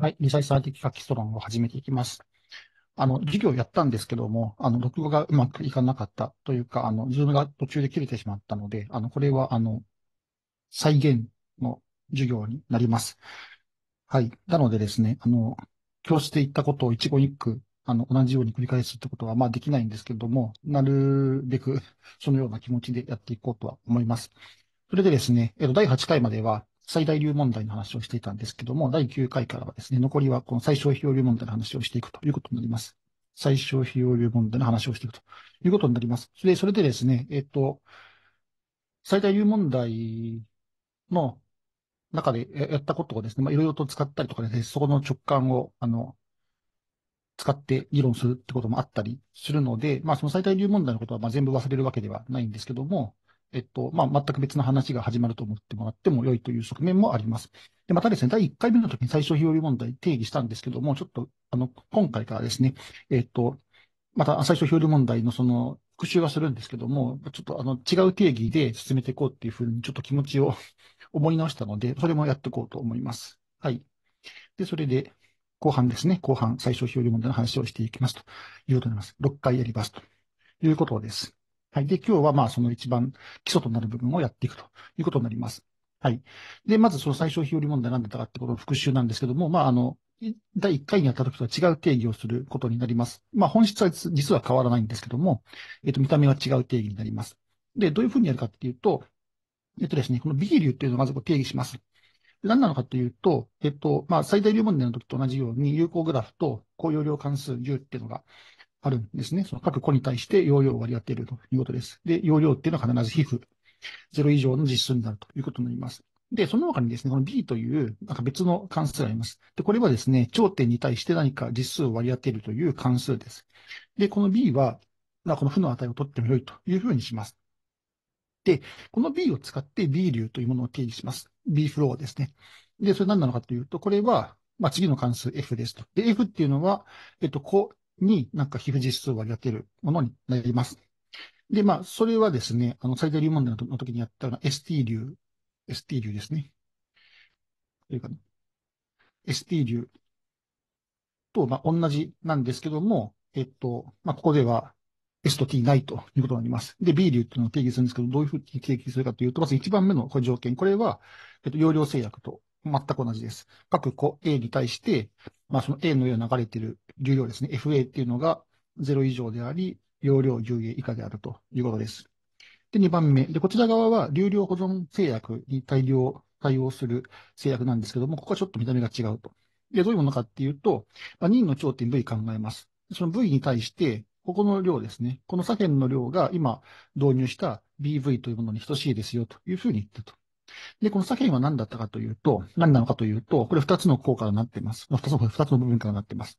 はい、リサイサー的書きソロンを始めていきます。あの、授業やったんですけども、あの、録画がうまくいかなかったというか、あの、ズームが途中で切れてしまったので、あの、これは、あの、再現の授業になります。はい。なのでですね、あの、教室で言ったことを一語一句、あの、同じように繰り返すってことは、まあ、できないんですけれども、なるべく、そのような気持ちでやっていこうとは思います。それでですね、えっと、第8回までは、最大流問題の話をしていたんですけども、第9回からはですね、残りはこの最小費用流問題の話をしていくということになります。最小費用流問題の話をしていくということになります。それで、それでですね、えっと、最大流問題の中でやったことをですね、まいろいろと使ったりとかですね、そこの直感を、あの、使って議論するってこともあったりするので、まあ、その最大流問題のことはま全部忘れるわけではないんですけども、えっと、まあ、全く別の話が始まると思ってもらっても良いという側面もあります。で、またですね、第1回目の時に最小費用問題定義したんですけども、ちょっと、あの、今回からですね、えっと、また最小費用問題のその、復習はするんですけども、ちょっとあの、違う定義で進めていこうっていうふうに、ちょっと気持ちを 思い直したので、それもやっていこうと思います。はい。で、それで、後半ですね、後半、最小費用問題の話をしていきますということになります。6回やりますということです。はい。で、今日はまあその一番基礎となる部分をやっていくということになります。はい。で、まずその最小費用利問題なんだったかってことの復習なんですけども、まああの、第1回にあた時とは違う定義をすることになります。まあ本質は実は変わらないんですけども、えっ、と、見た目は違う定義になります。で、どういうふうにやるかっていうと、えっとですね、この B 流っていうのをまず定義します。何なのかというと、えっと、まあ、最大量問題の時と同じように、有効グラフと、高容量関数 U っていうのがあるんですね。その各個に対して容量を割り当てるということです。で、容量っていうのは必ず皮膚、0以上の実数になるということになります。で、その他にですね、この B という、なんか別の関数があります。で、これはですね、頂点に対して何か実数を割り当てるという関数です。で、この B は、まあ、この負の値を取っても良いというふうにします。で、この B を使って B 流というものを定義します。B フローですね。で、それ何なのかというと、これは、まあ、次の関数 F ですと。で、F っていうのは、えっと、になんか皮膚実数をり当てるものになります。で、まあ、それはですね、あの、最大流問題の時にやったのは ST 流、ST 流ですね。というか、ね、ST 流と、まあ、同じなんですけども、えっと、まあ、ここでは S と T ないということになります。で、B 流っていうのを定義するんですけど、どういうふうに定義するかというと、まず一番目のこれ条件。これは、えっと、容量制約と全く同じです。各個 A に対して、まあ、その A の上を流れている流量ですね。FA っていうのが0以上であり、容量 10A 以下であるということです。で、2番目。で、こちら側は流量保存制約に対応、対応する制約なんですけども、ここはちょっと見た目が違うと。で、どういうものかっていうと、まあ、任の頂点 V 考えます。その V に対して、ここの量ですね。この左辺の量が今導入した BV というものに等しいですよというふうに言ったと。で、このサヘンは何だったかというと、何なのかというと、これ2つの効果になっています。2つの、つの部分からなっています。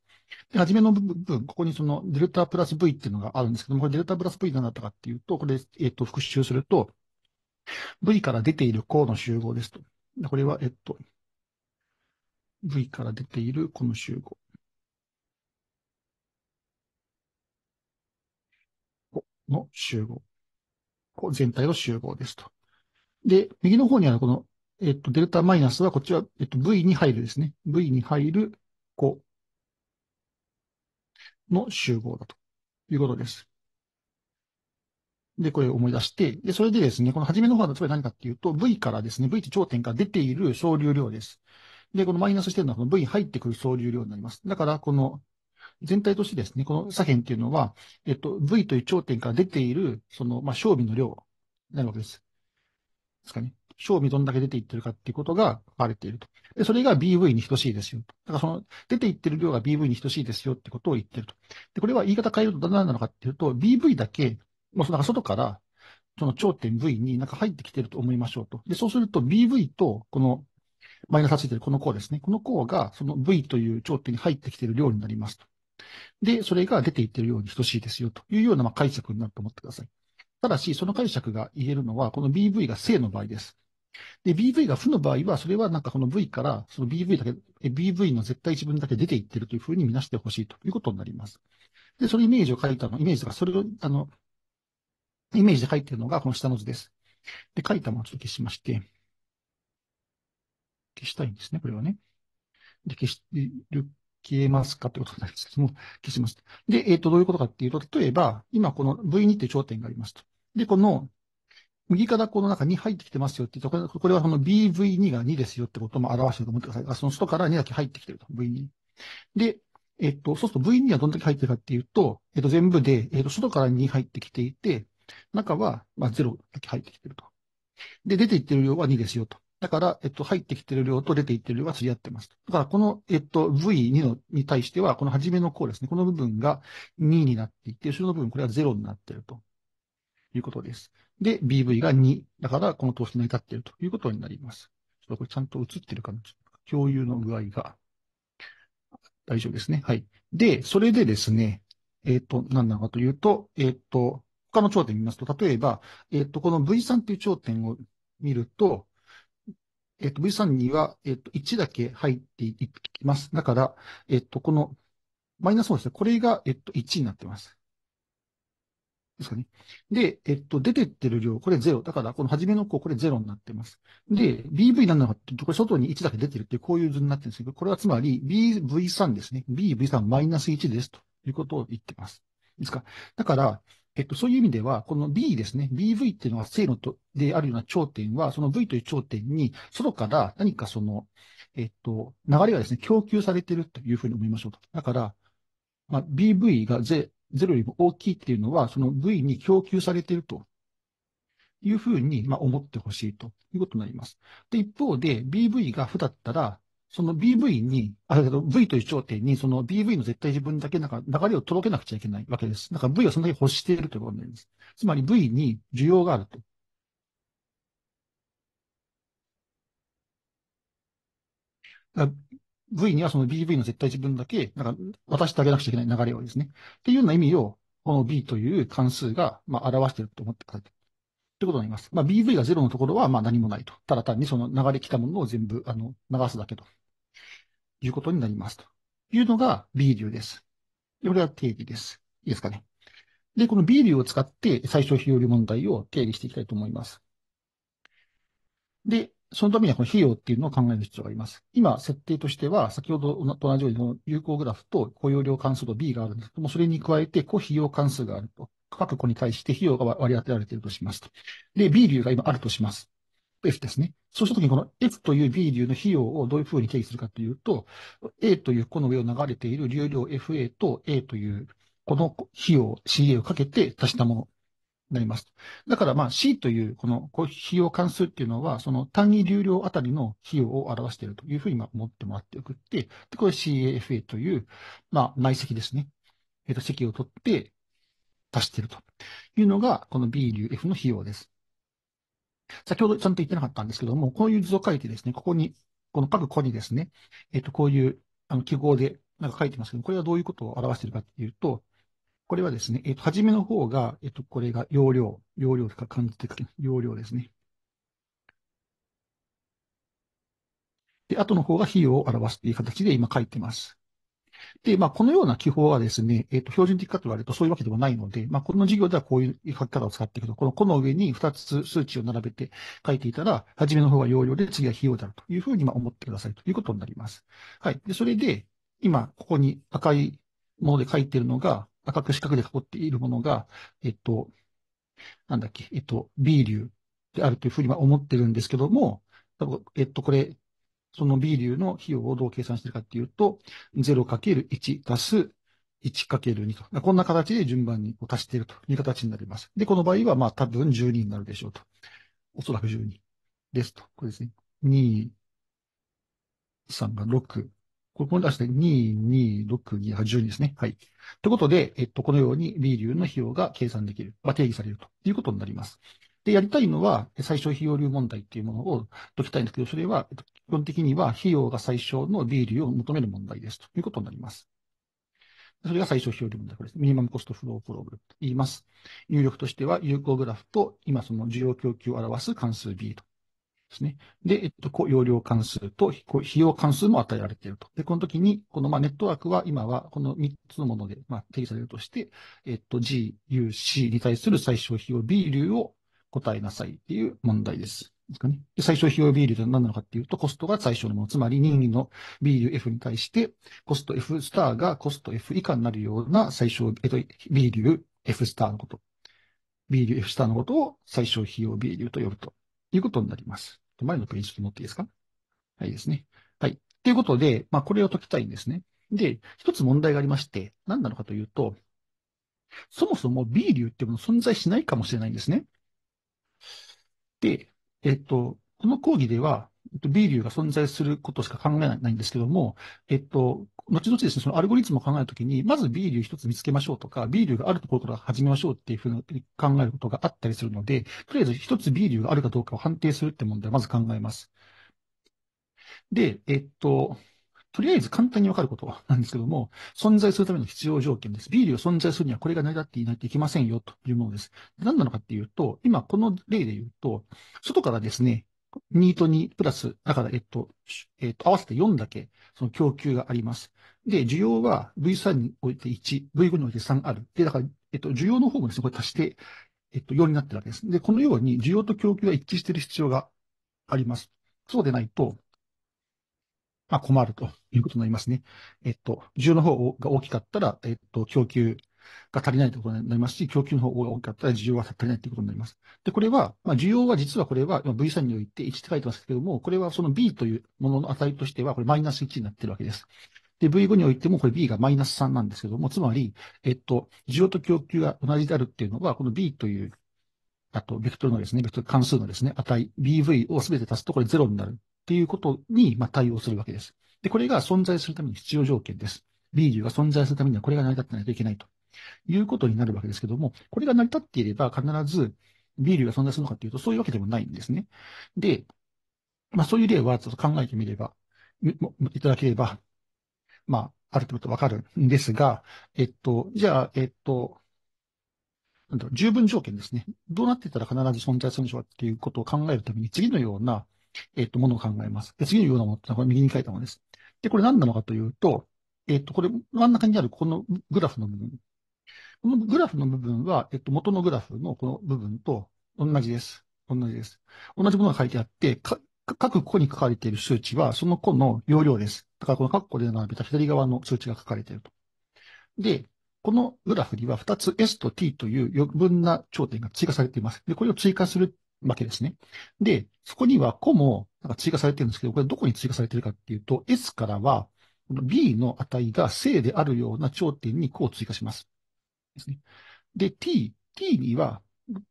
で、初めの部分、ここにそのデルタプラス V っていうのがあるんですけども、これデルタプラス V 何だったかっていうと、これ、えっ、と、復習すると、V から出ている項の集合ですと。これは、えっと、V から出ているこの集合。の集合。全体の集合ですと。で、右の方にあるこの、えっと、デルタマイナスは、こっちは、えっと、V に入るですね。V に入る5の集合だということです。で、これを思い出して、で、それでですね、この初めの方はつまり何かっていうと、V からですね、V って頂点から出ている総流量です。で、このマイナスしてるのはこの V 入ってくる総流量になります。だから、この全体としてですね、この左辺っていうのは、えっと、V という頂点から出ている、その、まあ、勝負の量になるわけです。ですかね、賞味どんだけ出ていってるかっていうことが書かれていると。で、それが BV に等しいですよ。だからその、出ていってる量が BV に等しいですよってことを言ってると。で、これは言い方変えると何なのかっていうと、BV だけ、もうその外から、その頂点 V になんか入ってきてると思いましょうと。で、そうすると BV と、この、マイナスがついてるこの項ですね。この項が、その V という頂点に入ってきてる量になりますと。で、それが出ていってるように等しいですよというようなま解釈になると思ってください。ただし、その解釈が言えるのは、この BV が正の場合です。で、BV が負の場合は、それはなんかこの V から、その BV だけ、BV の絶対一文だけ出ていってるというふうに見なしてほしいということになります。で、そのイメージを書いたの、イメージが、それを、あの、イメージで書いてるのがこの下の図です。で、書いたものをちょっと消しまして、消したいんですね、これはね。で、消し、る、消えますかってことなんですけども、消します。で、えっ、ー、と、どういうことかっていうと、例えば、今この V2 っていう頂点がありますと。で、この、右からこの中に入ってきてますよってったら、これはその BV2 が2ですよってことも表してると思ってください。あその外から2だけ入ってきてると、V2。で、えっと、そうすると V2 はどんだけ入ってるかっていうと、えっと、全部で、えっと、外から2入ってきていて、中は、まあ、0だけ入ってきてると。で、出ていってる量は2ですよと。だから、えっと、入ってきてる量と出ていってる量は釣り合ってます。だから、この、えっと、V2 のに対しては、この初めの項ですね。この部分が2になっていて、後ろの部分、これは0になってると。いうことです。で、BV が2。だから、この投資成り立っているということになります。ちょっとこれちゃんと映ってるかな共有の具合が。大丈夫ですね。はい。で、それでですね、えっ、ー、と、何なのかというと、えっ、ー、と、他の頂点見ますと、例えば、えっ、ー、と、この V3 っていう頂点を見ると、えっ、と、V3 には、えっ、と、1だけ入っていきます。だから、えっ、と、この、マイナス4ですね。これが、えっ、と、1になってます。ですかね。で、えっと、出てってる量、これ0。だから、この初めの項、これ0になってます。で、BV なのかっていうと、これ外に1だけ出てるってこういう図になってるんですけど、これはつまり BV3 ですね。BV3 マイナス1です。ということを言ってます。いいですか。だから、えっと、そういう意味では、この B ですね、BV っていうのは正のとであるような頂点は、その V という頂点に、外から何かその、えっと、流れがですね、供給されてるというふうに思いましょうと。だから、まあ、BV が0、0よりも大きいっていうのは、その V に供給されているというふうに、まあ、思ってほしいということになります。で、一方で BV が負だったら、その BV に、あ、だけど V という頂点に、その BV の絶対自分だけなんか流れを届けなくちゃいけないわけです。だから V はそんなに欲しているということになります。つまり V に需要があると。V にはその BV の絶対自分だけ、なんか渡してあげなくちゃいけない流れをですね。っていうような意味を、この B という関数が、まあ、表していると思ってください。ということになります。まあ、BV が0のところは、まあ、何もないと。ただ単にその流れ来たものを全部、あの、流すだけと。いうことになります。というのが B 流です。これは定義です。いいですかね。で、この B 流を使って最小非用量問題を定義していきたいと思います。で、そのためにはこの費用っていうのを考える必要があります。今、設定としては、先ほどと同じようにの有効グラフと雇用量関数と B があるんですけども、それに加えて、こう費用関数があると。各個に対して費用が割り当てられているとしますと。で、B 流が今あるとします。F ですね。そうしたときにこの F という B 流の費用をどういうふうに定義するかというと、A というこの上を流れている流量 FA と A というこの費用、CA をかけて足したものなります。だから、まあ、C という、この費用関数っていうのは、その単位流量あたりの費用を表しているというふうに持ってもらっておくって、で、これ CAFA という、まあ、内積ですね。えっ、ー、と、積を取って足しているというのが、この B 流 F の費用です。先ほどちゃんと言ってなかったんですけども、こういう図を書いてですね、ここに、この各個にですね、えっ、ー、と、こういうあの記号でなんか書いてますけど、これはどういうことを表しているかっていうと、これはですね、えっと、初めの方が、えっと、これが容量、容量とか感じて容量ですね。で、後の方が費用を表すという形で今書いてます。で、まあ、このような記法はですね、えっ、と、標準的かと言われるとそういうわけではないので、まあ、この授業ではこういう書き方を使っていくと、この個の上に2つ数値を並べて書いていたら、初めの方が容量で次は費用であるというふうにま思ってくださいということになります。はい。で、それで、今、ここに赤いもので書いているのが、赤く四角で囲っているものが、えっと、なんだっけ、えっと、B 流であるというふうには思ってるんですけども、えっと、これ、その B 流の費用をどう計算してるかっていうと、0×1 足す 1×2 と。こんな形で順番に足しているという形になります。で、この場合は、まあ多分12になるでしょうと。おそらく12ですと。これですね。2、3が6、ここに出して、2、2、6、2、12ですね。はい。ということで、えっと、このように B 流の費用が計算できる、まあ、定義されるということになります。で、やりたいのは、最小費用流問題っていうものを解きたいんですけど、それは、基本的には費用が最小の B 流を求める問題ですということになります。それが最小費用量問題です。ミニマムコストフロープログラムと言います。入力としては、有効グラフと、今その需要供給を表す関数 B とですね。で、えっと、こう、容量関数と費用関数も与えられていると。で、この時に、このまあネットワークは今はこの3つのものでまあ定義されるとして、えっと、G、U、C に対する最小費用 B 流を答えなさいっていう問題です。ですかね。で最小費用 B 流って何なのかっていうと、コストが最小のもの。つまり任意の B 流 F に対して、コスト F スターがコスト F 以下になるような最小、えっと、B 流 F スターのこと。B 流 F スターのことを最小費用 B 流と呼ぶということになります。前のページちょっと持っていいですかはい、ですね。はい。ということで、まあ、これを解きたいんですね。で、一つ問題がありまして、何なのかというと、そもそも B 流っていうもの存在しないかもしれないんですね。で、えっと、この講義では、B 流が存在することしか考えないんですけども、えっと、後々ですね、そのアルゴリズムを考えるときに、まず B 流一つ見つけましょうとか、B 流があるところから始めましょうっていうふうに考えることがあったりするので、とりあえず一つ B 流があるかどうかを判定するって問題をまず考えます。で、えっと、とりあえず簡単にわかることなんですけども、存在するための必要条件です。ビー存在するにはこれが成り立っていないといけませんよというものです。何なのかっていうと、今この例で言うと、外からですね、2と2プラス、だから、えっと、えっと、合わせて4だけ、その供給があります。で、需要は V3 において1、V5 において3ある。で、だから、えっと、需要の方もですね、これ足して、えっと、4になってるわけです。で、このように需要と供給が一致している必要があります。そうでないと、まあ、困るということになりますね。えっと、需要の方が大きかったら、えっと、供給が足りないということになりますし、供給の方が大きかったら需要が足りないということになります。で、これは、まあ、需要は実はこれは、V 3において1って書いてますけども、これはその B というものの値としては、これマイナス1になってるわけです。で、V5 においても、これ B がマイナス3なんですけども、つまり、えっと、需要と供給が同じであるっていうのは、この B という、あと、ベクトルのですね、ベクトル関数のですね、値、BV を全て足すとこれ0になるっていうことに、まあ、対応するわけです。で、これが存在するために必要条件です。B 流が存在するためにはこれが成り立ってないといけないということになるわけですけども、これが成り立っていれば必ずビールが存在するのかというと、そういうわけでもないんですね。で、まあそういう例はちょっと考えてみれば、いただければ、まあ、ある程度わかるんですが、えっと、じゃあ、えっと、なんだろう、十分条件ですね。どうなってたら必ず存在するんでしょうっていうことを考えるために、次のような、えっと、ものを考えます。で、次のようなものってのは、これ右に書いたものです。で、これ何なのかというと、えっと、これ真ん中にあるこのグラフの部分このグラフの部分は、えっと、元のグラフのこの部分と同じです。同じです。同じものが書いてあって、各個に書かれている数値は、その個の容量です。だから、この各個で並べた左側の数値が書かれていると。で、このグラフには2つ S と T という余分な頂点が追加されています。で、これを追加するわけですね。で、そこには個もなんか追加されてるんですけど、これどこに追加されてるかっていうと、S からは、B の値が正であるような頂点に個を追加します。ですね。で、t、t には、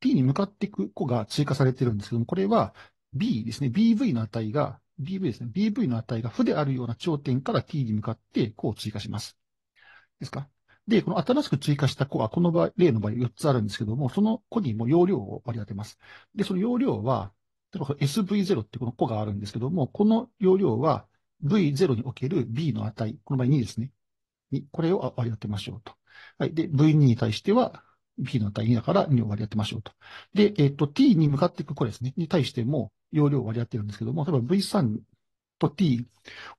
t に向かっていく子が追加されてるんですけども、これは b ですね、bv の値が、bv ですね、bv の値が負であるような頂点から t に向かって子を追加します。ですかで、この新しく追加した子は、この場合、例の場合4つあるんですけども、その子にも容量を割り当てます。で、その容量は、例えば SV0 ってこの子があるんですけども、この容量は V0 における B の値、この場合2ですね。これを割り当てましょうと。はい。で、V2 に対しては P の値2だから2を割り当てましょうと。で、えっ、ー、と、T に向かっていくこれですね。に対しても容量を割り当てるんですけども、例えば V3 と T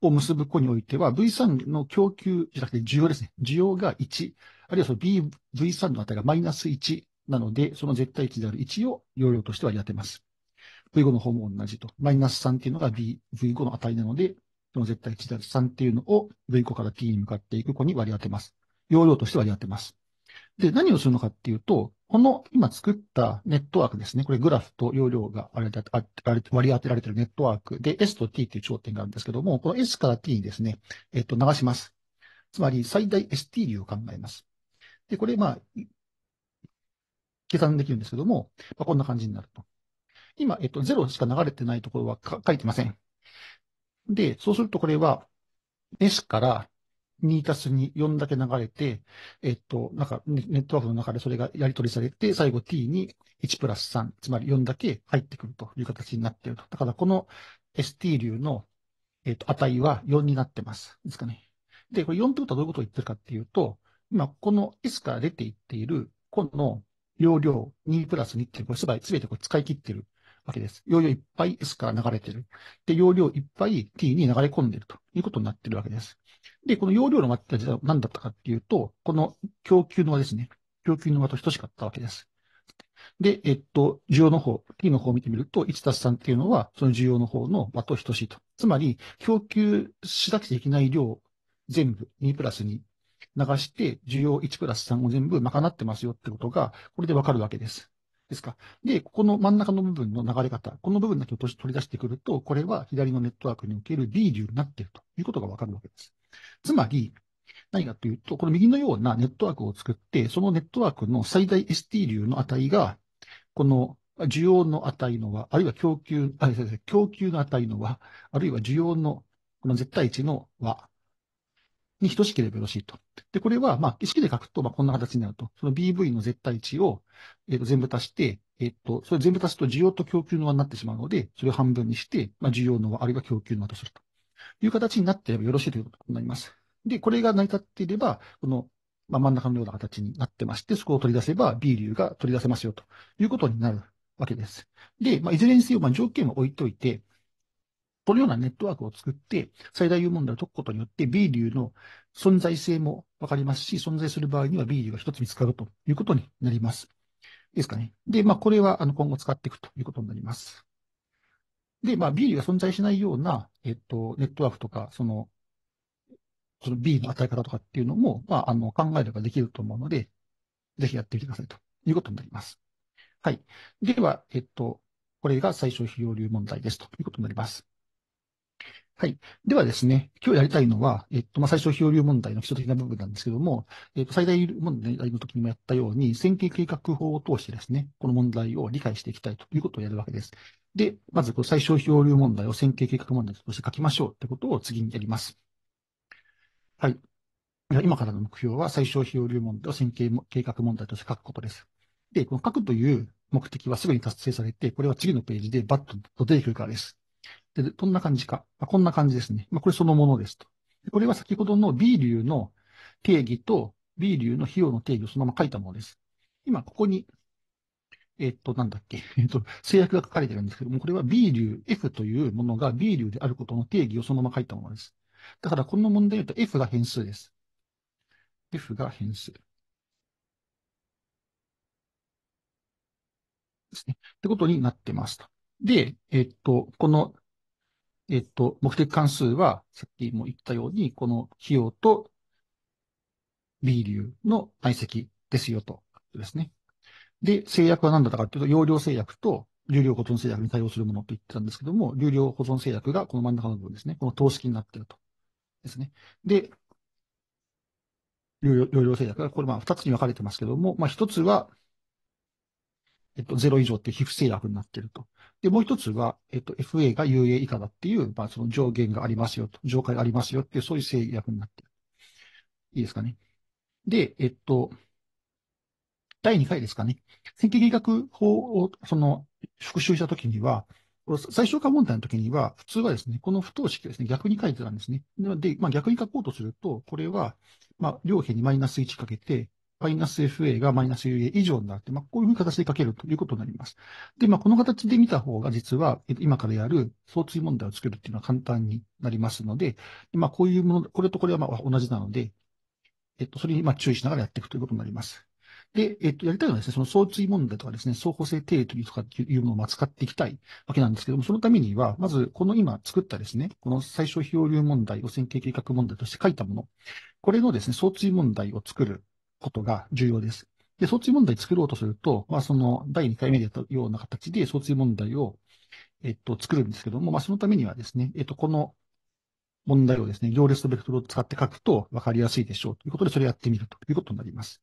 を結ぶ子においては、V3 の供給じゃなくて需要ですね。需要が1、あるいはその B、V3 の値がマイナス1なので、その絶対値である1を容量として割り当てます。V5 の方も同じと。マイナス3っていうのが B、V5 の値なので、その絶対値である3っていうのを V5 から T に向かっていく子に割り当てます。容量としてはやってます。で、何をするのかっていうと、この今作ったネットワークですね。これグラフと容量が割り当てられてるネットワークで S と T っていう頂点があるんですけども、この S から T にですね、えっと、流します。つまり最大 ST 流を考えます。で、これまあ、計算できるんですけども、まあ、こんな感じになると。今、えっと、0しか流れてないところは書いてません。で、そうするとこれは S から2たす2、4だけ流れて、えっと、なんかネットワークの中でそれがやり取りされて、最後 t に1プラス3、つまり4だけ入ってくるという形になっていると。だからこの ST 流の、えっと、値は4になってます。ですかね。で、これ4ってことはどういうことを言ってるかっていうと、今、この S から出ていっている、この容量2プラス2っていう、これすべてこれ使い切ってるわけです。容量いっぱい S から流れてる。で、容量いっぱい T に流れ込んでるということになってるわけです。で、この容量の和って何だったかっていうと、この供給の輪ですね。供給の輪と等しかったわけです。で、えっと、需要の方、T の方を見てみると、1たす3っていうのは、その需要の方の輪と等しいと。つまり、供給しなくちゃいけない量、全部2プラス2流して、需要1プラス3を全部賄ってますよってことが、これでわかるわけです。ですか。で、ここの真ん中の部分の流れ方、この部分だけを取り出してくると、これは左のネットワークにおける B 流になっているということがわかるわけです。つまり、何かというと、この右のようなネットワークを作って、そのネットワークの最大 ST 流の値が、この需要の値の和、あるいは供給、あ、先生、供給の値の和、あるいは需要の、この絶対値の和に等しければよろしいと。で、これは、まあ、識で書くと、まあ、こんな形になると。その BV の絶対値を、えっ、ー、と、全部足して、えっ、ー、と、それ全部足すと需要と供給の和になってしまうので、それを半分にして、まあ、需要の和、あるいは供給の和とすると。という形になっていればよろしいということになります。で、これが成り立っていれば、この、まあ、真ん中のような形になってまして、そこを取り出せば B 流が取り出せますよということになるわけです。で、まあ、いずれにせよ、まあ、条件を置いといて、このようなネットワークを作って、最大有問題を解くことによって、B 流の存在性もわかりますし、存在する場合には B 流が一つ見つかるということになります。ですかね。で、まあ、これは、あの、今後使っていくということになります。で、まあ、ビールが存在しないような、えっと、ネットワークとか、その、その B の与え方とかっていうのも、まあ、あの、考えればできると思うので、ぜひやってみてくださいということになります。はい。では、えっと、これが最小費用流問題ですということになります。はい。ではですね、今日やりたいのは、えっと、まあ、最小費用流問題の基礎的な部分なんですけども、えっと、最大問題の時にもやったように、線形計画法を通してですね、この問題を理解していきたいということをやるわけです。で、まずこう最小漂流問題を線形計画問題として書きましょうってことを次にやります。はい。今からの目標は最小漂流問題を線形計画問題として書くことです。で、この書くという目的はすぐに達成されて、これは次のページでバッと出てくるからです。で、どんな感じか。まあ、こんな感じですね。まあ、これそのものですと。これは先ほどの B 流の定義と B 流の費用の定義をそのまま書いたものです。今、ここにえっと、なんだっけ、えっと、制約が書かれてるんですけども、これは B 流 F というものが B 流であることの定義をそのまま書いたものです。だから、この問題で言うと F が変数です。F が変数。ですね。ってことになってますと。で、えっと、この、えっと、目的関数は、さっきも言ったように、この費用と B 流の内積ですよと、ですね。で、制約は何だったかっていうと、容量制約と流量保存制約に対応するものと言ってたんですけども、流量保存制約がこの真ん中の部分ですね。この等式になっていると。ですね。で、流量制約が、これまあ二つに分かれてますけども、まあ一つは、えっと、0以上っていう皮膚制約になっていると。で、もう一つは、えっと、FA が UA 以下だっていう、まあ、その上限がありますよと、上限がありますよっていう、そういう制約になっている。いいですかね。で、えっと、第2回ですかね。選挙計画法を、その、復習したときには、最小化問題のときには、普通はですね、この不等式ですね、逆に書いてたんですね。で、まあ、逆に書こうとすると、これは、まあ、両辺にマイナス1かけて、マイナス FA がマイナス UA 以上になって、まあ、こういう形で書けるということになります。で、まあ、この形で見た方が、実は、今からやる相対問題を作るっていうのは簡単になりますので、まあ、こういうもの、これとこれはまあ同じなので、えっと、それにまあ注意しながらやっていくということになります。で、えっと、やりたいのはですね、その相対問題とかですね、相補性定理というかっていうものを使っていきたいわけなんですけども、そのためには、まず、この今作ったですね、この最小費用流問題、汚染形計画問題として書いたもの、これのですね、相対問題を作ることが重要です。で、相対問題作ろうとすると、まあ、その第2回目でやったような形で相対問題を、えっと、作るんですけども、まあ、そのためにはですね、えっと、この問題をですね、行列とベクトルを使って書くと分かりやすいでしょうということで、それをやってみるということになります。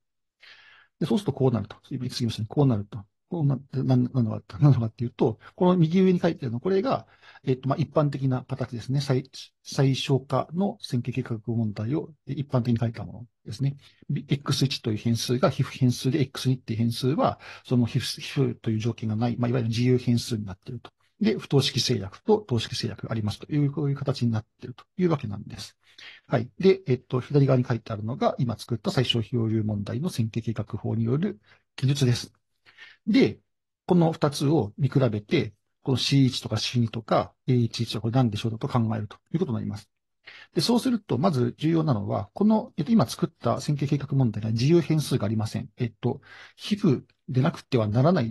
で、そうするとこうなると。次の下にこうなると。こうな、って、な、なのか、なのかっていうと、この右上に書いてあるの、これが、えっ、と、まあ、一般的な形ですね。最、最小化の線形計画問題を一般的に書いたものですね。x1 という変数が皮膚変数で、x2 っていう変数は、その皮膚、皮膚という条件がない、まあ、いわゆる自由変数になっていると。で、不等式制約と等式制約がありますという、こういう形になっているというわけなんです。はい。で、えっと、左側に書いてあるのが、今作った最小費用流問題の線形計画法による記述です。で、この2つを見比べて、この C1 とか C2 とか A11 はこれ何でしょうだと考えるということになります。で、そうすると、まず重要なのは、この、えっと、今作った線形計画問題には自由変数がありません。えっと、皮膚でなくてはならない、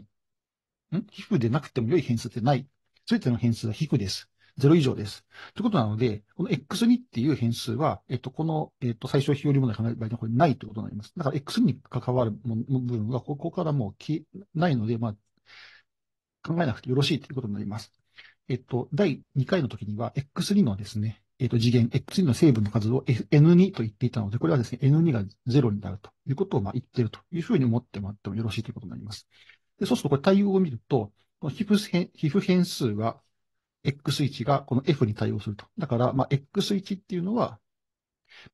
ん皮膚でなくても良い変数ってない。すべての変数は皮膚です。0以上です。ということなので、この x2 っていう変数は、えっと、この、えっと、最小非より問題考える場合にはこれないということになります。だから x に関わる部分は、ここからもう消えないので、まあ、考えなくてよろしいということになります。えっと、第2回の時には、x2 のですね、えっと、次元、x2 の成分の数を n2 と言っていたので、これはですね、n2 が0になるということをまあ言っているというふうに思ってもらってもよろしいということになります。でそうすると、これ対応を見ると、この皮膚変皮膚変数は、X1 がこの F に対応すると。だから、まあ、X1 っていうのは、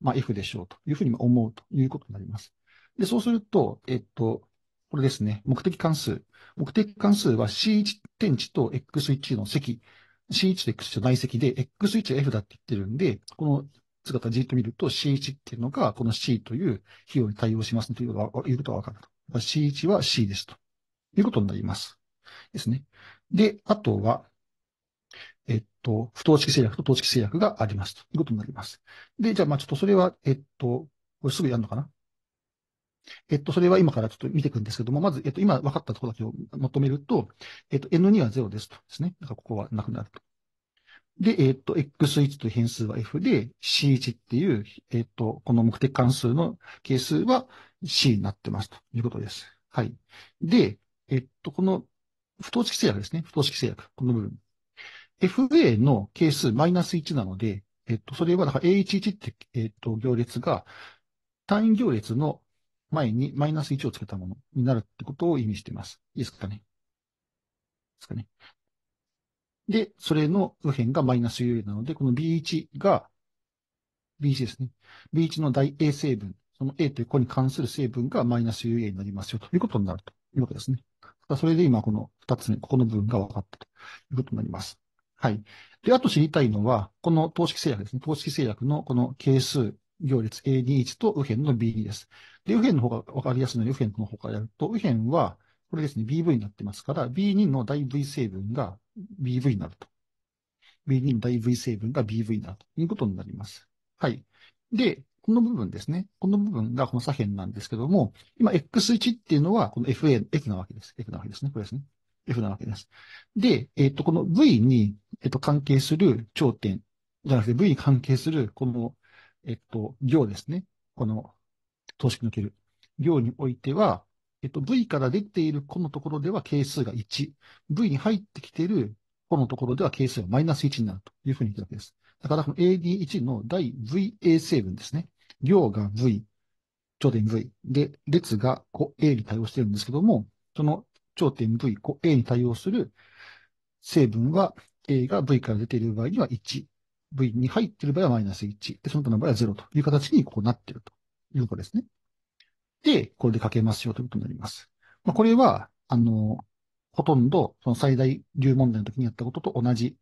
まあ、F でしょうというふうに思うということになります。で、そうすると、えっと、これですね、目的関数。目的関数は C1 点値と X1 の積、C1 と X1 の内積で、X1 は F だって言ってるんで、この姿じっと見ると C1 っていうのが、この C という費用に対応しますということが、いうことわかると。C1 は C ですということになります。ですね。で、あとは、と、不等式制約と等式制約がありますということになります。で、じゃあ、まあちょっとそれは、えっと、これすぐやるのかなえっと、それは今からちょっと見ていくんですけども、まず、えっと、今分かったところだけをまとめると、えっと、n2 は0ですと。ですね。だからここはなくなると。で、えっと、x1 という変数は f で、c1 っていう、えっと、この目的関数の係数は c になってますということです。はい。で、えっと、この不等式制約ですね。不等式制約。この部分。FA の係数マイナス1なので、えっと、それはだから A11 って、えっと、行列が単位行列の前にマイナス1をつけたものになるってことを意味しています。いいですかね。ですかね。で、それの右辺がマイナス UA なので、この B1 が、B1 ですね。B1 の大 A 成分、その A という子に関する成分がマイナス UA になりますよということになるというわけですね。それで今この2つ目、ここの部分が分かったということになります。はい。で、あと知りたいのは、この等式制約ですね。等式制約のこの係数、行列 A21 と右辺の B2 です。で、右辺の方が分かりやすいので、右辺の方からやると、右辺は、これですね、BV になってますから、B2 の大 V 成分が BV になると。B2 の大 V 成分が BV になるということになります。はい。で、この部分ですね。この部分がこの左辺なんですけども、今 X1 っていうのは、この FA、F なわけです。F なわけですね。これですね。うなわけです。で、えっ、ー、と、この V に、えっ、ー、と、関係する頂点、じゃなくて V に関係する、この、えっ、ー、と、行ですね。この、等式おける行においては、えっと、V から出ているこのところでは係数が1、V に入ってきているこのところでは係数がマイナス1になるというふうに言ってるわけです。だから、この AD1 の第 VA 成分ですね。行が V、頂点 V。で、列がこう A に対応しているんですけども、その頂点 V、A に対応する成分は A が V から出ている場合には1、V に入っている場合はマイナス1、でその他の場合は0という形にこうなっているということですね。で、これで書けますよということになります。まあ、これは、あの、ほとんどその最大流問題の時にやったことと同じ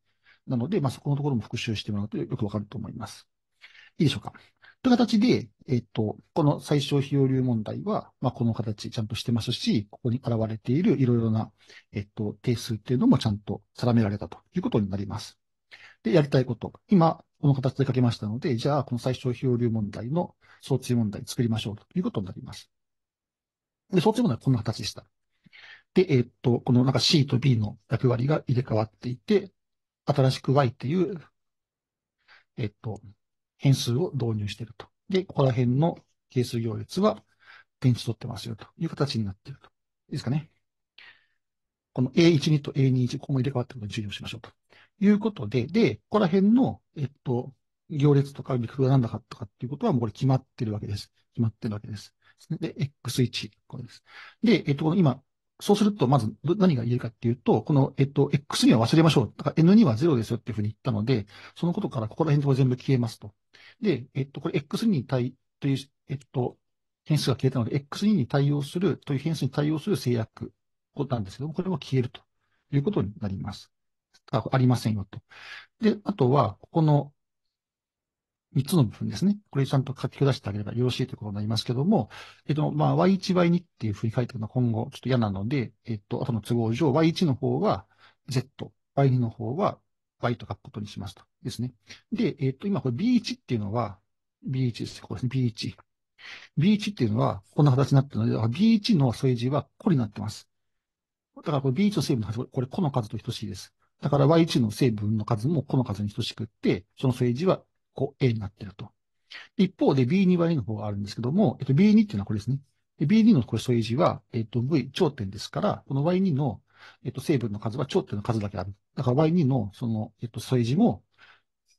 なので、まあ、そこのところも復習してもらうとよくわかると思います。いいでしょうか。という形で、えっと、この最小費用流問題は、まあ、この形ちゃんとしてますし、ここに現れているいろいろな、えっと、定数っていうのもちゃんと定められたということになります。で、やりたいこと。今、この形で書けましたので、じゃあ、この最小費用流問題の装置問題作りましょうということになります。で、装置問題はこんな形でした。で、えっと、このなんか C と B の役割が入れ替わっていて、新しく Y っていう、えっと、変数を導入していると。で、ここら辺の係数行列は現地取ってますよという形になっていると。いいですかね。この A12 と A21、ここも入れ替わってることに注意をしましょうと。いうことで、で、ここら辺の、えっと、行列とか陸が何だかとかっていうことはもうこれ決まってるわけです。決まってるわけです。で、X1、これです。で、えっと、今、そうすると、まず何が言えるかっていうと、この、えっと、X2 は忘れましょう。だから N2 は0ですよっていうふうに言ったので、そのことからここら辺で全部消えますと。で、えっと、これ X2 に対、という、えっと、変数が消えたので、X2 に対応する、という変数に対応する制約なんですけども、これも消えるということになります。あありませんよと。で、あとは、ここの3つの部分ですね。これちゃんと書き下してあげればよろしいということになりますけども、えっと、まあ、y1、y2 っていうふうに書いてるのは今後ちょっと嫌なので、えっと、後の都合上、y1 の方は z、y2 の方は y と書くことにしますと。ですね。で、えっ、ー、と、今これ B1 っていうのは、B1 です。これ B1。B1 っていうのは、こんな形になってるので、B1 の添え字はこれになってます。だからこれ B1 の成分の数、これ個の数と等しいです。だから Y1 の成分の数も個の数に等しくって、その添え字はこう A になってると。一方で B2 は A の方があるんですけども、えっと、B2 っていうのはこれですね。B2 のこれ添え字は、えっと、V 頂点ですから、この Y2 の、えっと、成分の数は頂点の数だけある。だから Y2 のその、えっと、添え字も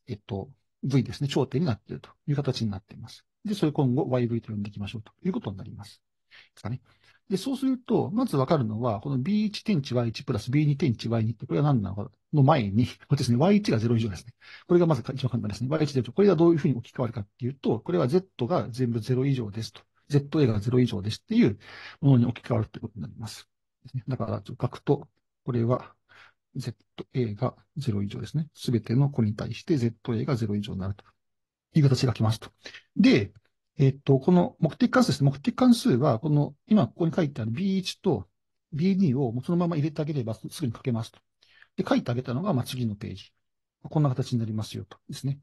えっと、V ですね、頂点になっているという形になっています。で、それ今後 YV と呼んでいきましょうということになります。ですかね。で、そうすると、まずわかるのは、この B1 点値 Y1 プラス B2 点値 Y2 ってこれは何なのかの前に、これですね、Y1 が0以上ですね。これがまず一番簡単ですね。Y1 でこれがどういうふうに置き換わるかっていうと、これは Z が全部0以上ですと。ZA が0以上ですっていうものに置き換わるということになります。ら、ちょだから、くと、これは ZA が0以上ですね。すべての子に対して ZA が0以上になるという形が来ますと。で、えっと、この目的関数ですね。目的関数は、この、今ここに書いてある B1 と B2 をそのまま入れてあげればすぐに書けますと。で、書いてあげたのが、まあ、次のページ。こんな形になりますよと。ですね。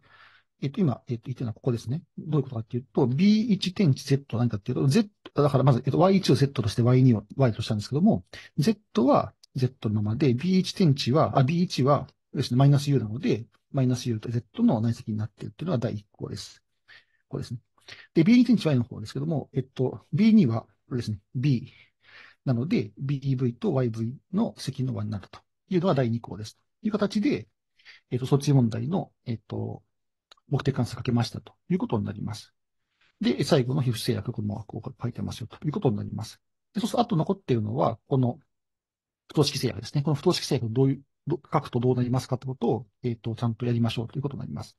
えっと、今、えっと、言ってるのはここですね。どういうことかっていうと、B1 点値 Z は何かっていうと、Z、だからまず、えっと、Y1 を Z として Y2 を Y としたんですけども、Z は z のままで、b1 点値は、あ、b1 は、ですね、マイナス u なので、マイナス u と z の内積になっているというのが第1項です。ここですね。で、b2 点値は y の方ですけども、えっと、b2 は、ですね、b なので、b v と YV の積の和になるというのが第2項です。という形で、えっ、と、と、っち問題の、えっ、と、目的関数かけましたということになります。で、最後の皮膚制約、このこう書いてますよということになります。でそうすると、あと残っているのは、この不等式制約ですね。この不等式制約をどういう、書くとどうなりますかってことを、えっ、ー、と、ちゃんとやりましょうということになります。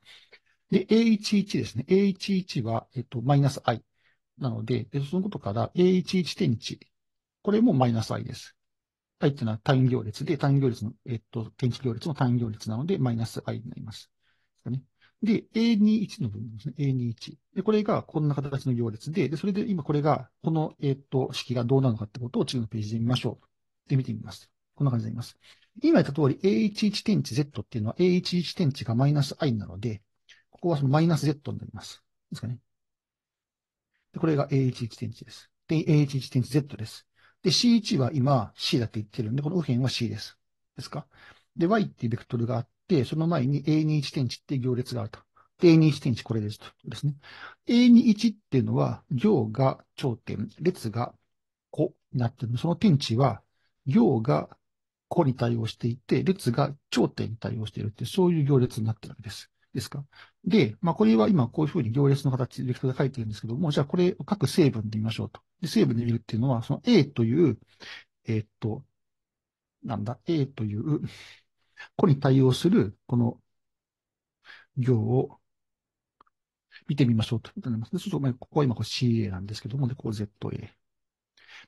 で、A11 ですね。A11 は、えっ、ー、と、マイナス i。なので、そのことから A11.1。これもマイナス i です。i っていうのは単位行列で、単位行列の、えっ、ー、と、点知行列の単位行列なので、マイナス i になります。ですね。で、A21 の部分ですね。A21。で、これがこんな形の行列で、で、それで今これが、この、えっ、ー、と、式がどうなのかってことを次のページで見ましょう。で見てみます。こんな感じになります。今言った通り、A11 点値 Z っていうのは A11 点値がマイナス i なので、ここはそのマイナス Z になります。ですかね。で、これが A11 点値です。で、A11 点値 Z です。で、C1 は今 C だって言ってるんで、この右辺は C です。ですかで、Y っていうベクトルがあって、その前に A21 点値っていう行列があると。A21 点値これですと。ですね。A21 っていうのは、行が頂点、列が個になってるので、その点値は行が個に対応していて、列が頂点に対応しているって、そういう行列になってるわけです。ですか。で、まあ、これは今こういうふうに行列の形で書いてるんですけども、じゃあこれを各成分で見ましょうと。で、成分で見るっていうのは、その A という、えー、っと、なんだ、A という、個に対応する、この行を見てみましょうと。そうすると、ここは今こ CA なんですけども、で、こう ZA。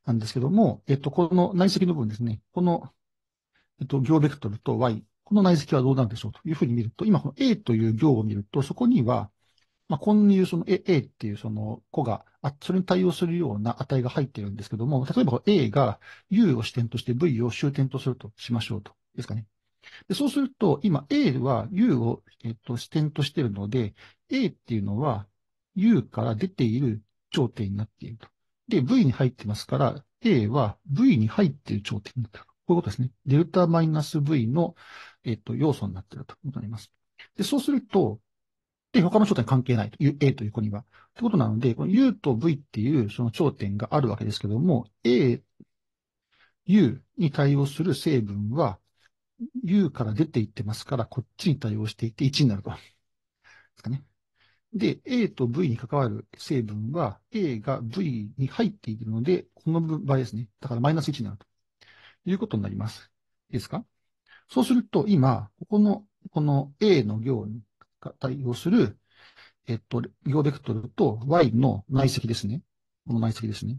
なんですけども、えっと、この内積の部分ですね。この、えっと、行ベクトルと y、この内積はどうなんでしょうというふうに見ると、今この a という行を見ると、そこには、まあ、こういうその a, a っていうその子が、あ、それに対応するような値が入ってるんですけども、例えば a が u を支点として v を終点とするとしましょうと。ですかね。でそうすると、今 a は u を、えっと、支点としてるので、a っていうのは u から出ている頂点になっていると。で、V に入ってますから、A は V に入っている頂点になってる。こういうことですね。デルタマイナス V の、えっ、と、要素になっているということになります。で、そうすると、で、他の頂点関係ないという、A という子には。ってことなので、この U と V っていうその頂点があるわけですけども、A、U に対応する成分は、U から出ていってますから、こっちに対応していて1になると。ですかね。で、A と V に関わる成分は、A が V に入っているので、この場合ですね。だからマイナス1になるということになります。いいですかそうすると、今、ここの、この A の行に対応する、えっと、行ベクトルと Y の内積ですね。この内積ですね。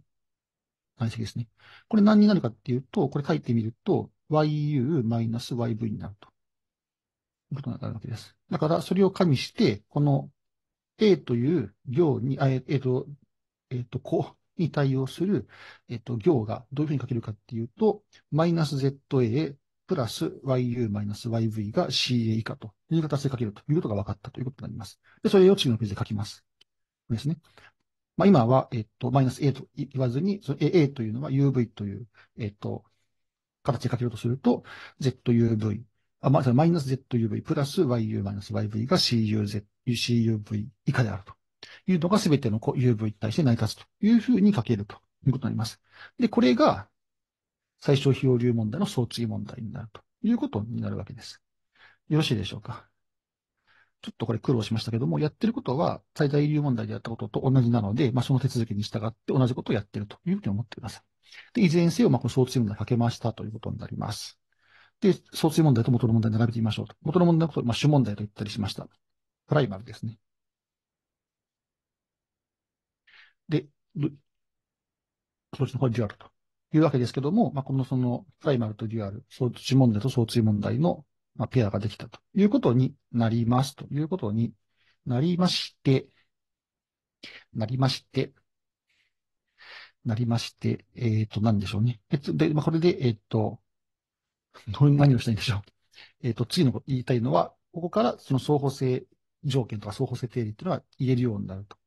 内積ですね。これ何になるかっていうと、これ書いてみると、yu-yv マイナスになると。いうことになるわけです。だから、それを加味して、この A という行に、あえっ、えー、と、えっ、ー、と、こうに対応する、えっ、ー、と、行がどういうふうに書けるかっていうと、マイナス ZA プラス YU マイナス YV が CA 以下という形で書けるということが分かったということになります。で、それを次のページで書きます。ですね。まあ、今は、えっと、マイナス A と言わずに、その A というのは UV という、えっと、形で書けるとすると、ZUV、あ、まあ、マイナス ZUV プラス YU マイナス YV が CUZ UCUV 以下であるというのが全ての UV に対して成り立つというふうに書けるということになります。で、これが最小費用流問題の相追問題になるということになるわけです。よろしいでしょうかちょっとこれ苦労しましたけども、やってることは最大流問題でやったことと同じなので、まあ、その手続きに従って同じことをやってるというふうに思ってください。で、いずれにせよ、まあ、この相追問題かけましたということになります。で、相追問題と元の問題並べてみましょうと。元の問題のことを、まあ、主問題と言ったりしました。プライマルですね。で、そっちの方デュアルというわけですけども、まあ、このその、プライマルとデュアル、相対問題と相対問題の、まあ、ペアができたということになりますということになりまして、なりまして、なりまして、えっ、ー、と、なんでしょうね。えっと、で、まあ、これで、えっ、ー、と、何をしたいんでしょう。えっ、ー、と、次の言いたいのは、ここからその双方性条件とか相互性定理っていうのは言えるようになると。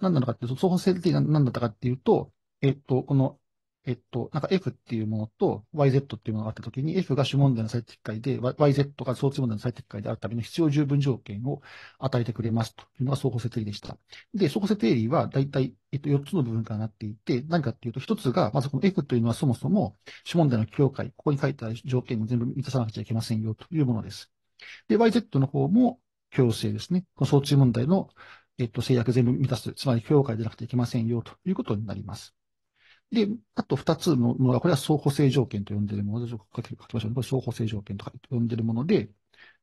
何なのかっていうと、相互性定理は何だったかっていうと、えっと、この、えっと、なんか F っていうものと YZ っていうものがあったときに、F が主問題の最適解で、YZ が相対問題の最適解であるための必要十分条件を与えてくれますというのが相互性定理でした。で、相互性定理は大体、えっと、4つの部分からなっていて、何かっていうと、1つが、まずこの F というのはそもそも主問題の境界、ここに書いた条件を全部満たさなくちゃいけませんよというものです。で、YZ の方も、強制ですね。この送中問題の、えっと、制約全部満たす。つまり、教会でなくてはいけませんよ、ということになります。で、あと二つのものが、これは相補性条件と呼んでいるもので、書きましょうね。これ相補正条件とか呼んでいるもので、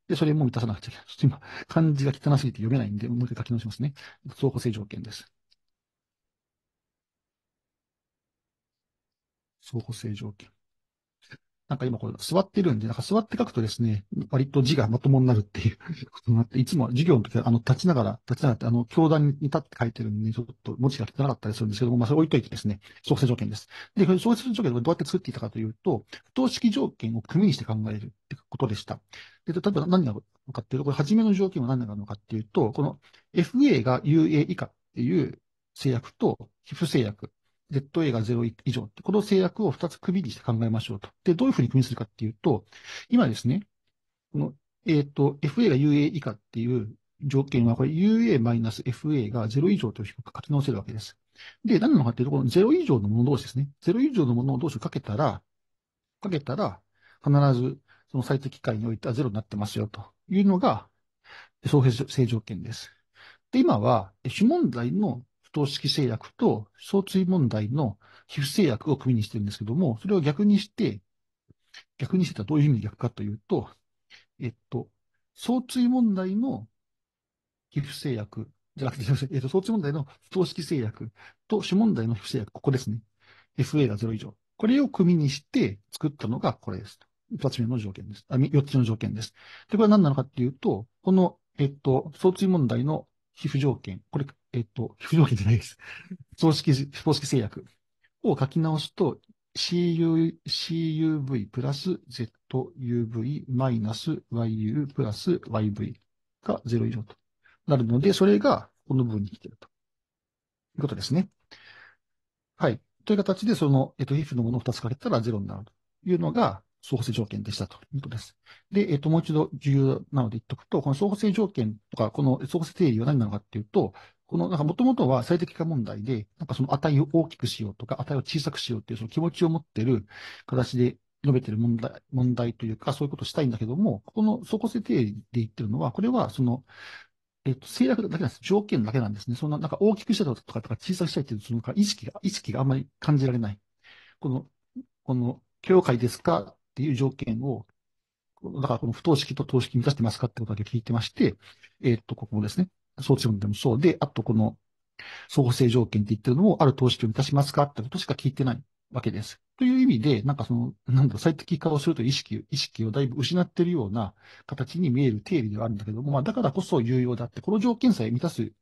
で、それも満たさなくちゃいけない。ちょっと今、漢字が汚すぎて読めないんで、もう一回書き直しますね。相補性条件です。相互性条件。なんか今これ座ってるんで、なんか座って書くとですね、割と字がまともになるっていう ことになって、いつも授業の時はあの立ちながら、立ちながらって、あの教壇に立って書いてるんで、ちょっと文字が汚かったりするんですけども、まあそれ置いといてですね、創生条件です。で、創生条件をどうやって作っていたかというと、不等式条件を組みにして考えるってことでした。で、例えば何がのかっていうと、これ初めの条件は何なのかっていうと、この FA が UA 以下っていう制約と、皮膚制約 ZA が0以上って、この制約を2つ組にして考えましょうと。で、どういうふうに組みするかっていうと、今ですね、この、えっ、ー、と、FA が UA 以下っていう条件は、これ UA-FA が0以上という比較が書き直せるわけです。で、何なのかっていうと、この0以上のもの同士ですね。0以上のもの同士をかけたら、かけたら、必ず、その最適解においては0になってますよ、というのが、創平性条件です。で、今は、主問題の等式制約と小追問題の皮膚制約を組みにしてるんですけども、それを逆にして、逆にしてたらどういう意味で逆かというと、えっと、相追問題の皮膚制約、じゃなくて、えっと、相追問題の不等式制約と主問題の皮膚制約、ここですね。FA が0以上。これを組みにして作ったのがこれです。二つ目の条件です。あ、四つ目の条件です。で、これは何なのかっていうと、この、えっと、相追問題の皮膚条件、これ、えっと、非条件じゃないです。葬式、葬式制約を書き直すと、CU CUV プラス ZUV マイナス YU プラス YV が0以上となるので、それがこの部分に来ているということですね。はい。という形で、その、えっと、if のものを2つ書けたら0になるというのが、相補性条件でしたということです。で、えっと、もう一度重要なので言っておくと、この相補性条件とか、この相補性定理は何なのかっていうと、この、なんかもともとは最適化問題で、なんかその値を大きくしようとか、値を小さくしようっていうその気持ちを持ってる形で述べてる問題、問題というか、そういうことをしたいんだけども、ここのそこ設定で言ってるのは、これはその、えっと、制約だけなんです。条件だけなんですね。そんな、なんか大きくしたとかとか小さくしたいっていう、その意識が、意識があんまり感じられない。この、この、境界ですかっていう条件を、だからこの不等式と等式満たしてますかってことだけ聞いてまして、えっと、ここもですね。すよ、ね、でもそうで、あとこの相合性条件って言ってるのも、ある投資を満たしますかってことしか聞いてないわけです。という意味で、なんかその、なんだ最適化をすると意識、意識をだいぶ失ってるような形に見える定理ではあるんだけども、まあだからこそ有用だって、この条件さえ満たす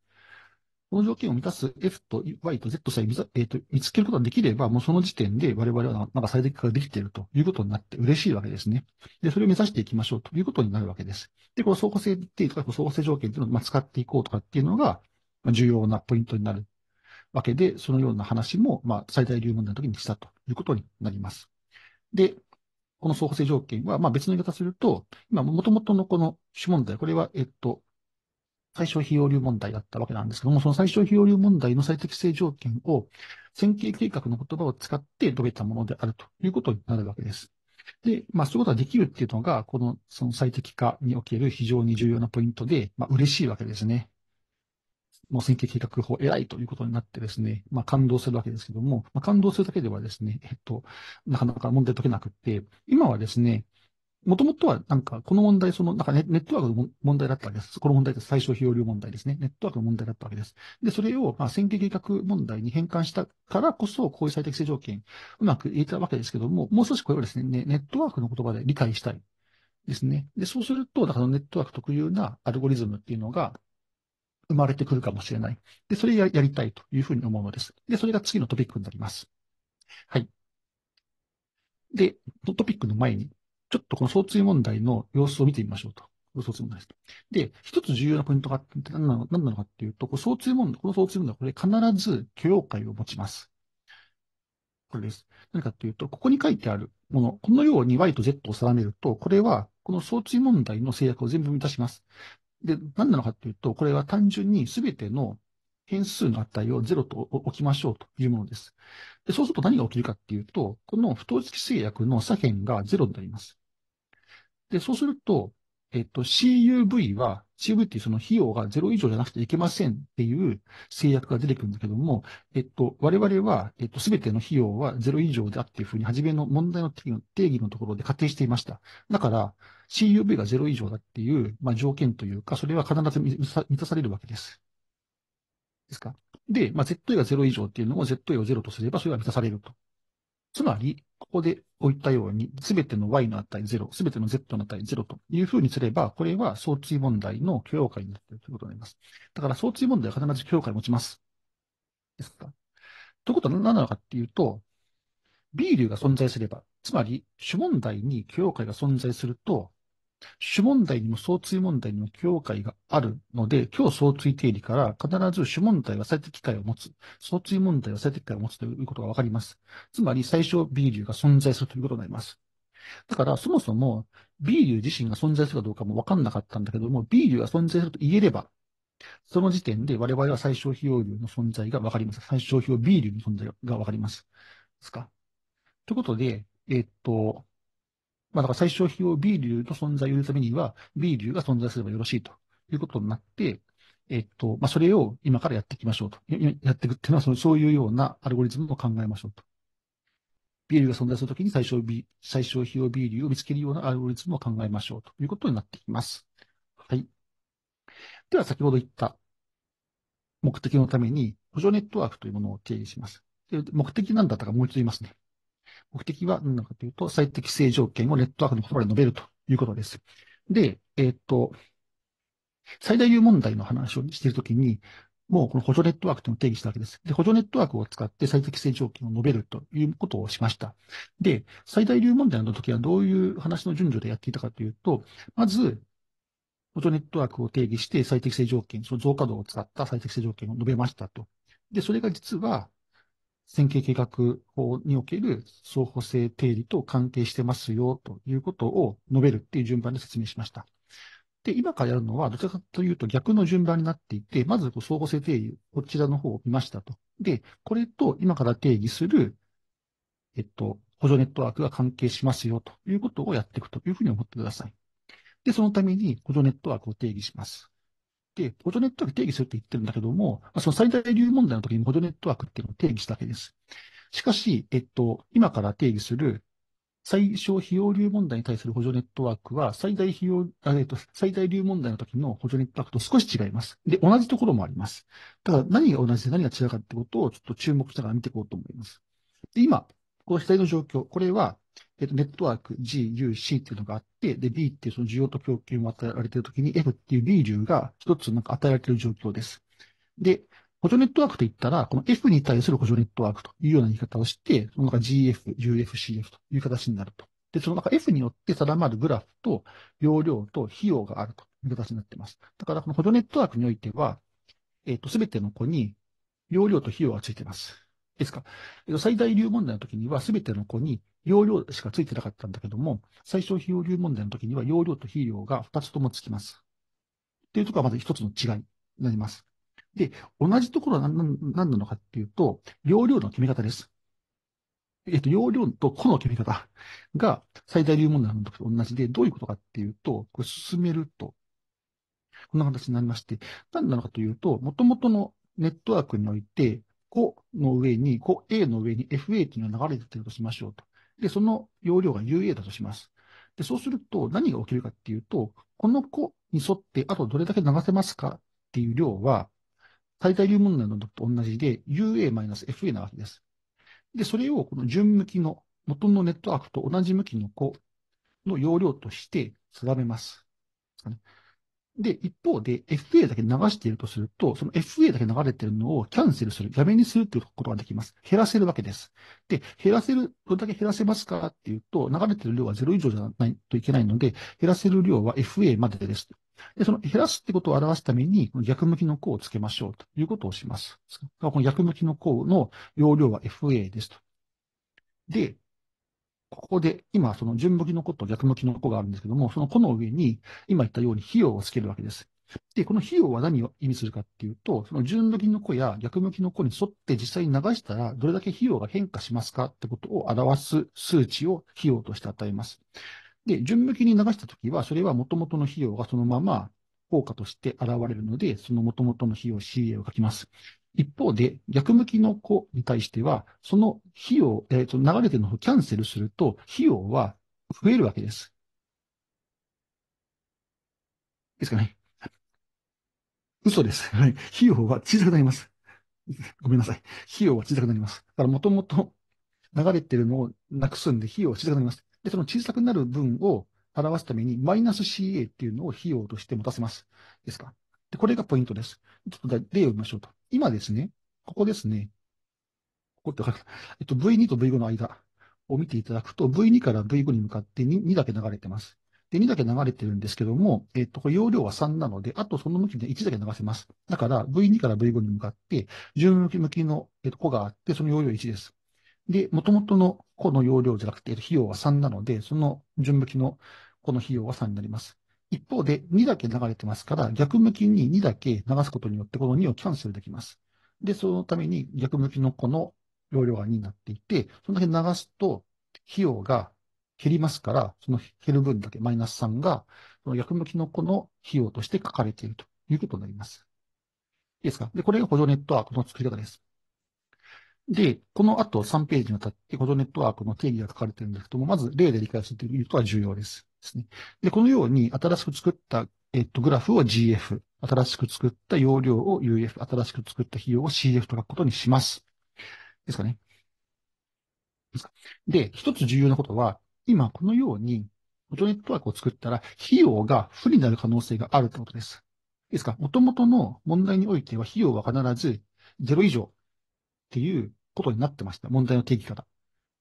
この条件を満たす F と Y と Z さえ見,、つけることができれば、もうその時点で我々はなんか最適化ができているということになって嬉しいわけですね。で、それを目指していきましょうということになるわけです。で、この相互性定とか相互性条件というのを、使っていこうとかっていうのが重要なポイントになるわけで、そのような話も、まあ、最大流問題の時にしたということになります。で、この相互性条件は、まあ、別の言い方すると、今、もともとのこの主問題、これは、えっと、最小費用流問題だったわけなんですけども、その最小費用流問題の最適性条件を、線形計画の言葉を使って述べたものであるということになるわけです。で、まあ、そういうことができるっていうのが、この、その最適化における非常に重要なポイントで、まあ、嬉しいわけですね。もう線形計画法偉いということになってですね、まあ、感動するわけですけども、まあ、感動するだけではですね、えっと、なかなか問題解けなくって、今はですね、もともとは、なんか、この問題、その、なんかネットワークの問題だったわけです。この問題です。最小費用量問題ですね。ネットワークの問題だったわけです。で、それを、まあ、選挙計画問題に変換したからこそ、こういう最適性条件、うまく言えたわけですけども、もう少しこれをですね、ネットワークの言葉で理解したいですね。で、そうすると、だからネットワーク特有なアルゴリズムっていうのが、生まれてくるかもしれない。で、それややりたいというふうに思うのです。で、それが次のトピックになります。はい。で、トピックの前に、ちょっとこの相追問題の様子を見てみましょうと。相追問題です。で、一つ重要なポイントがあって何なの何なのかっていうと、この相追問題、この相追問題はこれ必ず許容会を持ちます。これです。何かっていうと、ここに書いてあるもの、このように Y と Z を定めると、これはこの相追問題の制約を全部満たします。で、何なのかっていうと、これは単純に全ての変数の値を0と置きましょうというものです。でそうすると何が起きるかっていうと、この不等式制約の左辺が0になります。で、そうすると、えっと、CUV は、CUV っていうその費用が0以上じゃなくていけませんっていう制約が出てくるんだけども、えっと、我々は、えっと、すべての費用は0以上であっていうふうに、初めの問題の定義のところで仮定していました。だから、CUV が0以上だっていう、まあ、条件というか、それは必ず満たされるわけです。ですか。で、まあ、ZA が0以上っていうのを ZA を0とすれば、それは満たされると。つまり、ここで置いたように、すべての y の値0、すべての z の値0というふうにすれば、これは相対問題の許容解になっているということになります。だから相対問題は必ず許容解を持ちます。ですかということは何なのかっていうと、B 流が存在すれば、つまり主問題に許容解が存在すると、主問題にも相対問題にも境界があるので、今日相対定理から必ず主問題は最適機を持つ、相対問題は最適機を持つということがわかります。つまり最小 B 流が存在するということになります。だから、そもそも B 流自身が存在するかどうかもわかんなかったんだけども、B 流が存在すると言えれば、その時点で我々は最小費用流の存在がわかります。最小費用 B 流の存在がわかります。ですか。ということで、えー、っと、まあ、だから最小費用 B 流の存在を言うためには、B 流が存在すればよろしいということになって、えっと、まあ、それを今からやっていきましょうと。やっていくっていうのはその、そういうようなアルゴリズムを考えましょうと。B 流が存在するときに最小 B、最小費用 B 流を見つけるようなアルゴリズムを考えましょうということになってきます。はい。では、先ほど言った目的のために補助ネットワークというものを定義します。で目的なんだったかもう一度言いますね。目的は何なのかというと、最適性条件をネットワークの言葉で述べるということです。で、えー、っと、最大有問題の話をしているときに、もうこの補助ネットワークというのを定義したわけです。で、補助ネットワークを使って最適性条件を述べるということをしました。で、最大流問題の時はどういう話の順序でやっていたかというと、まず、補助ネットワークを定義して最適性条件、その増加度を使った最適性条件を述べましたと。で、それが実は、線形計画法における相互性定理と関係してますよということを述べるっていう順番で説明しました。で、今からやるのは、どちらかというと逆の順番になっていて、まず相互性定理、こちらの方を見ましたと。で、これと今から定義する、えっと、補助ネットワークが関係しますよということをやっていくというふうに思ってください。で、そのために補助ネットワークを定義します。、補助ネットワーク定義するって言ってるんだけども、まあ、その最大流問題の時に補助ネットワークっていうのを定義したわけです。しかし、えっと、今から定義する最小費用流問題に対する補助ネットワークは、最大費用、えっと、最大流問題の時の補助ネットワークと少し違います。で、同じところもあります。ただ、何が同じで何が違うかってことをちょっと注目しながら見ていこうと思います。で、今、この左の状況、これは、えっと、ネットワーク G、U、C っていうのがあって、で、B っていうその需要と供給も与えられているときに F っていう B 流が一つなんか与えられている状況です。で、補助ネットワークといったら、この F に対する補助ネットワークというような言い方をして、その中 GF、UF、CF という形になると。で、その中 F によって定まるグラフと容量と費用があるという形になっています。だから、この補助ネットワークにおいては、えっ、ー、と、すべての子に容量と費用がついています。ですか。最大流問題の時には、全ての子に容量しかついてなかったんだけども、最小費用流問題の時には、容量と費用が2つともつきます。っていうところがまず一つの違いになります。で、同じところは何なのかっていうと、容量の決め方です。えっと、容量と個の決め方が最大流問題の時と同じで、どういうことかっていうと、これ進めると、こんな形になりまして、何なのかというと、もともとのネットワークにおいて、5の上に、5A の上に FA というのが流れているとしましょうと。で、その容量が UA だとします。で、そうすると何が起きるかっていうと、この個に沿ってあとどれだけ流せますかっていう量は、最大流問題のと同じで UA-FA なわけです。で、それをこの順向きの元のネットワークと同じ向きの個の容量として定めます。で、一方で FA だけ流しているとすると、その FA だけ流れているのをキャンセルする、やめにするということができます。減らせるわけです。で、減らせる、どれだけ減らせますかっていうと、流れている量は0以上じゃないといけないので、減らせる量は FA までです。で、その減らすってことを表すために、逆向きの項をつけましょうということをします。この逆向きの項の容量は FA ですと。で、ここで、今、その順向きの子と逆向きの子があるんですけども、その子の上に、今言ったように費用をつけるわけです。で、この費用は何を意味するかっていうと、その順向きの子や逆向きの子に沿って実際に流したら、どれだけ費用が変化しますかってことを表す数値を費用として与えます。で、順向きに流したときは、それは元々の費用がそのまま効果として現れるので、その元々の費用 CA を書きます。一方で、逆向きの子に対しては、その費用、えっ、ー、と、流れてるのをキャンセルすると、費用は増えるわけです。ですかね。嘘です。はい。費用は小さくなります。ごめんなさい。費用は小さくなります。だから、もともと流れてるのをなくすんで、費用は小さくなります。で、その小さくなる分を表すために、マイナス CA っていうのを費用として持たせます。ですかで、これがポイントです。ちょっと例を見ましょうと。今ですね、ここですね。ここってわかる。えっと、V2 と V5 の間を見ていただくと、V2 から V5 に向かって 2, 2だけ流れてます。で、2だけ流れてるんですけども、えっと、これ容量は3なので、あとその向きで1だけ流せます。だから、V2 から V5 に向かって、順向きの、えっと、個があって、その容量1です。で、元々の個の容量じゃなくて、費用は3なので、その順向きの個の費用は3になります。一方で2だけ流れてますから、逆向きに2だけ流すことによってこの2をキャンセルできます。で、そのために逆向きのこの容量が2になっていて、そのだけ流すと費用が減りますから、その減る分だけマイナス3が、その逆向きの子の費用として書かれているということになります。いいですかで、これが補助ネットワークの作り方です。で、この後3ページにわたって補助ネットワークの定義が書かれているんですけども、まず例で理解するということは重要です。ですね。で、このように新しく作った、えっと、グラフを GF、新しく作った容量を UF、新しく作った費用を CF と書くことにします。ですかね。で、一つ重要なことは、今このように、オトネットワークを作ったら、費用が不利になる可能性があるってことです。いいですか元々の問題においては、費用は必ず0以上っていうことになってました。問題の定義から。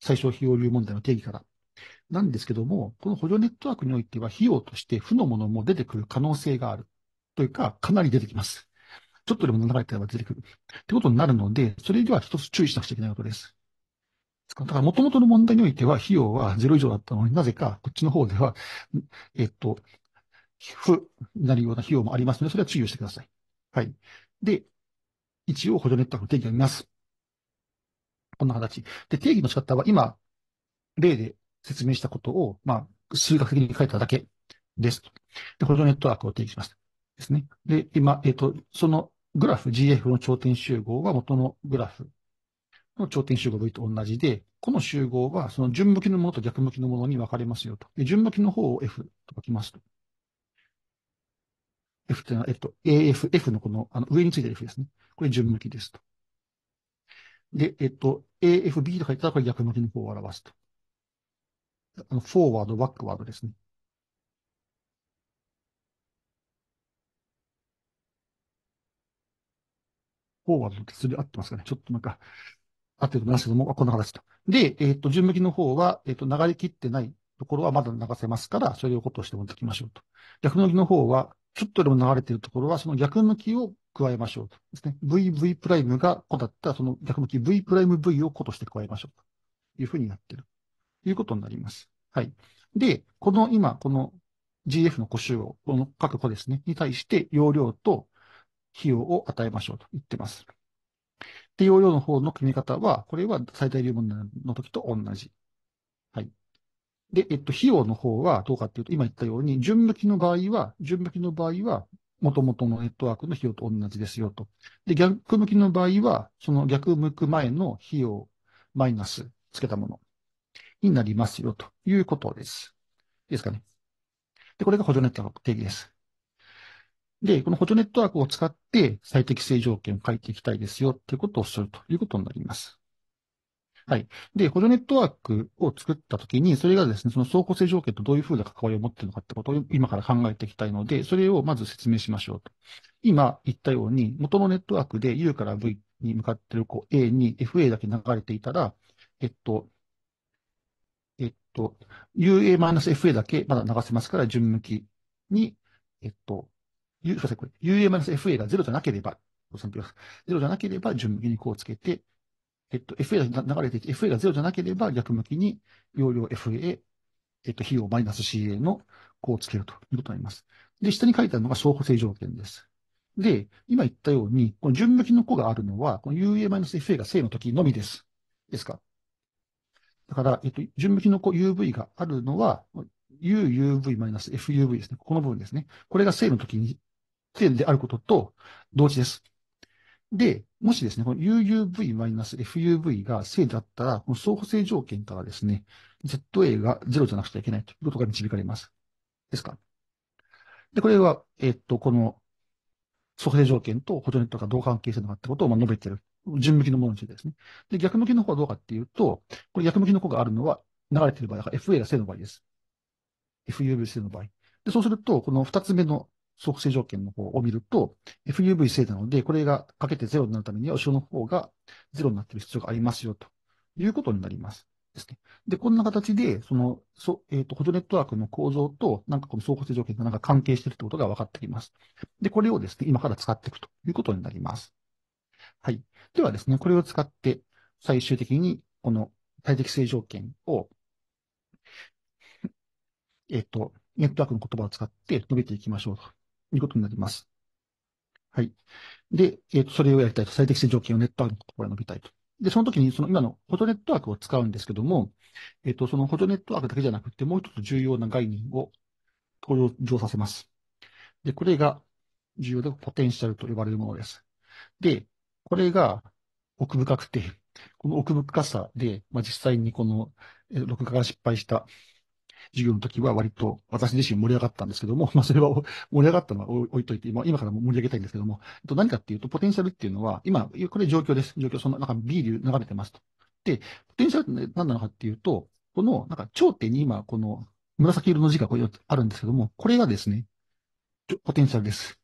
最小費用流問題の定義から。なんですけども、この補助ネットワークにおいては費用として負のものも出てくる可能性がある。というか、かなり出てきます。ちょっとでも長い間ば出てくる。ってことになるので、それでは一つ注意しなくちゃいけないことです。だから、もともとの問題においては、費用は0以上だったのになぜか、こっちの方では、えっと、負になるような費用もありますので、それは注意をしてください。はい。で、一応補助ネットワークの定義を見ます。こんな形。で、定義の仕方は今、例で説明したことを、まあ、数学的に書いただけですと。で、補助ネットワークを定義します。ですね。で、今、えっ、ー、と、そのグラフ、GF の頂点集合は元のグラフの頂点集合 V と同じで、この集合はその順向きのものと逆向きのものに分かれますよと。で順向きの方を F と書きますと。F というのは、えっと、AF、F のこのあの上についてる F ですね。これ順向きですと。で、えっと、AFB と書いたらこれ逆向きの方を表すと。フォーワード、バックワードですね。フォーワードの鉄で合ってますかね。ちょっとなんか、合ってると思いますけども、こんな形と。で、えっ、ー、と、順向きの方は、えっ、ー、と、流れ切ってないところはまだ流せますから、それをことして持ってきましょうと。逆向きの方は、ちょっとでも流れているところは、その逆向きを加えましょうと。ですね。V、V プライムがうだったら、その逆向き V プライム V をことして加えましょうというふうになっている。いうことになります。はい。で、この今、この GF の個集を、この各個ですね、に対して容量と費用を与えましょうと言ってます。で、容量の方の決め方は、これは最大量問の時と同じ。はい。で、えっと、費用の方はどうかっていうと、今言ったように、順向きの場合は、順向きの場合は、元々のネットワークの費用と同じですよと。で、逆向きの場合は、その逆向く前の費用マイナスつけたもの。になりますよということです。いいですかね。で、これが補助ネットワーク定義です。で、この補助ネットワークを使って最適性条件を書いていきたいですよということをするということになります。はい。で、補助ネットワークを作ったときに、それがですね、その相互性条件とどういうふうな関わりを持っているのかってことを今から考えていきたいので、それをまず説明しましょうと。今言ったように、元のネットワークで U から V に向かっているこう A に FA だけ流れていたら、えっと、と、UA-FA だけまだ流せますから、順向きに、えっと、U、すいません、これ、UA-FA が0じゃなければ、0じゃなければ、順向きにこうつけて、えっと、FA が流れていて、FA が0じゃなければ、逆向きに、容量 FA、えっと、費用マイナス CA のこうつけるということになります。で、下に書いてあるのが相補正条件です。で、今言ったように、この順向きの項があるのは、この UA-FA が正の時のみです。ですかだから、えっと、順向きの UV があるのは、UUV-FUV ですね。この部分ですね。これが正の時に、正であることと同時です。で、もしですね、この UUV-FUV が正だったら、この相補正条件からですね、ZA が0じゃなくちゃいけないということが導かれます。ですか。で、これは、えっと、この、相補正条件と補助ネットがどう関係するのかってことをまあ述べてる順向きのものについてですね。で、逆向きの方はどうかっていうと、これ逆向きの方があるのは流れている場合、だから FA が正の場合です。FUV 正の場合。で、そうすると、この二つ目の促性条件の方を見ると、FUV 正なので、これがかけて0になるためには、後ろの方が0になっている必要がありますよ、ということになります。ですね。で、こんな形で、その、そえっ、ー、と、補助ネットワークの構造と、なんかこの相互性条件がなんか関係しているということが分かってきます。で、これをですね、今から使っていくということになります。はい。ではですね、これを使って最終的にこの最適性条件を、えっ、と、ネットワークの言葉を使って述べていきましょうということになります。はい。で、えっ、と、それをやりたいと。最適性条件をネットワークの言葉で述べたいと。で、その時に、その今のフォトネットワークを使うんですけども、えっ、と、そのフォトネットワークだけじゃなくて、もう一つ重要な概念を登場させます。で、これが重要でポテンシャルと呼ばれるものです。で、これが奥深くて、この奥深さで、まあ、実際にこの、え録画が失敗した授業の時は割と私自身盛り上がったんですけども、まあ、それは盛り上がったのは置いといて、今今からも盛り上げたいんですけども、えっと、何かっていうと、ポテンシャルっていうのは、今、これ状況です。状況、その、なんか B 流流れてますと。で、ポテンシャルって何なのかっていうと、この、なんか頂点に今、この紫色の字がこうあるんですけども、これがですね、ポテンシャルです。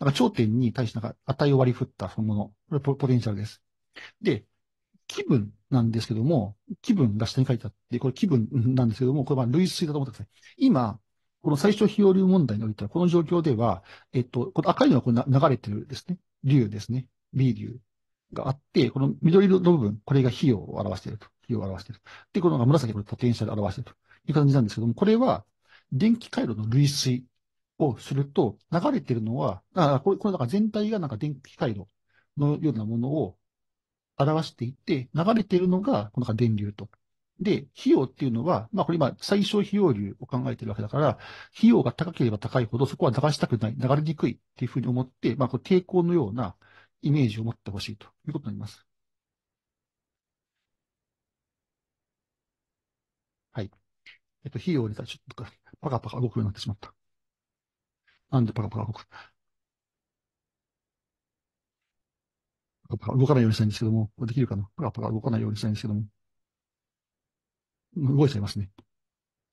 なんか頂点に対してなんか値を割り振ったそのもの、こポポテンシャルです。で、気分なんですけども、気分が下に書いてあって、これ気分なんですけども、これは類推だと思ってください。今、この最小費用流問題においては、この状況では、えっと、この赤いのがこれ流れてるですね、流ですね、B 流があって、この緑色の部分、これが費用を表していると。費用を表している。で、この紫、これポテンシャルを表しているという感じなんですけども、これは電気回路の類推をすると、流れてるのは、だからこれ、これなんか全体がなんか電気回路のようなものを表していて、流れてるのが、この電流と。で、費用っていうのは、まあこれ今、最小費用流を考えてるわけだから、費用が高ければ高いほどそこは流したくない、流れにくいっていうふうに思って、まあこう抵抗のようなイメージを持ってほしいということになります。はい。えっと、費用に対して、ちょっとパカパカ動くようになってしまった。なんでパカパカ動く。パラパラ動かないようにしたいんですけども、これできるかなパラパラ動かないようにしたいんですけども。動いちゃいますね。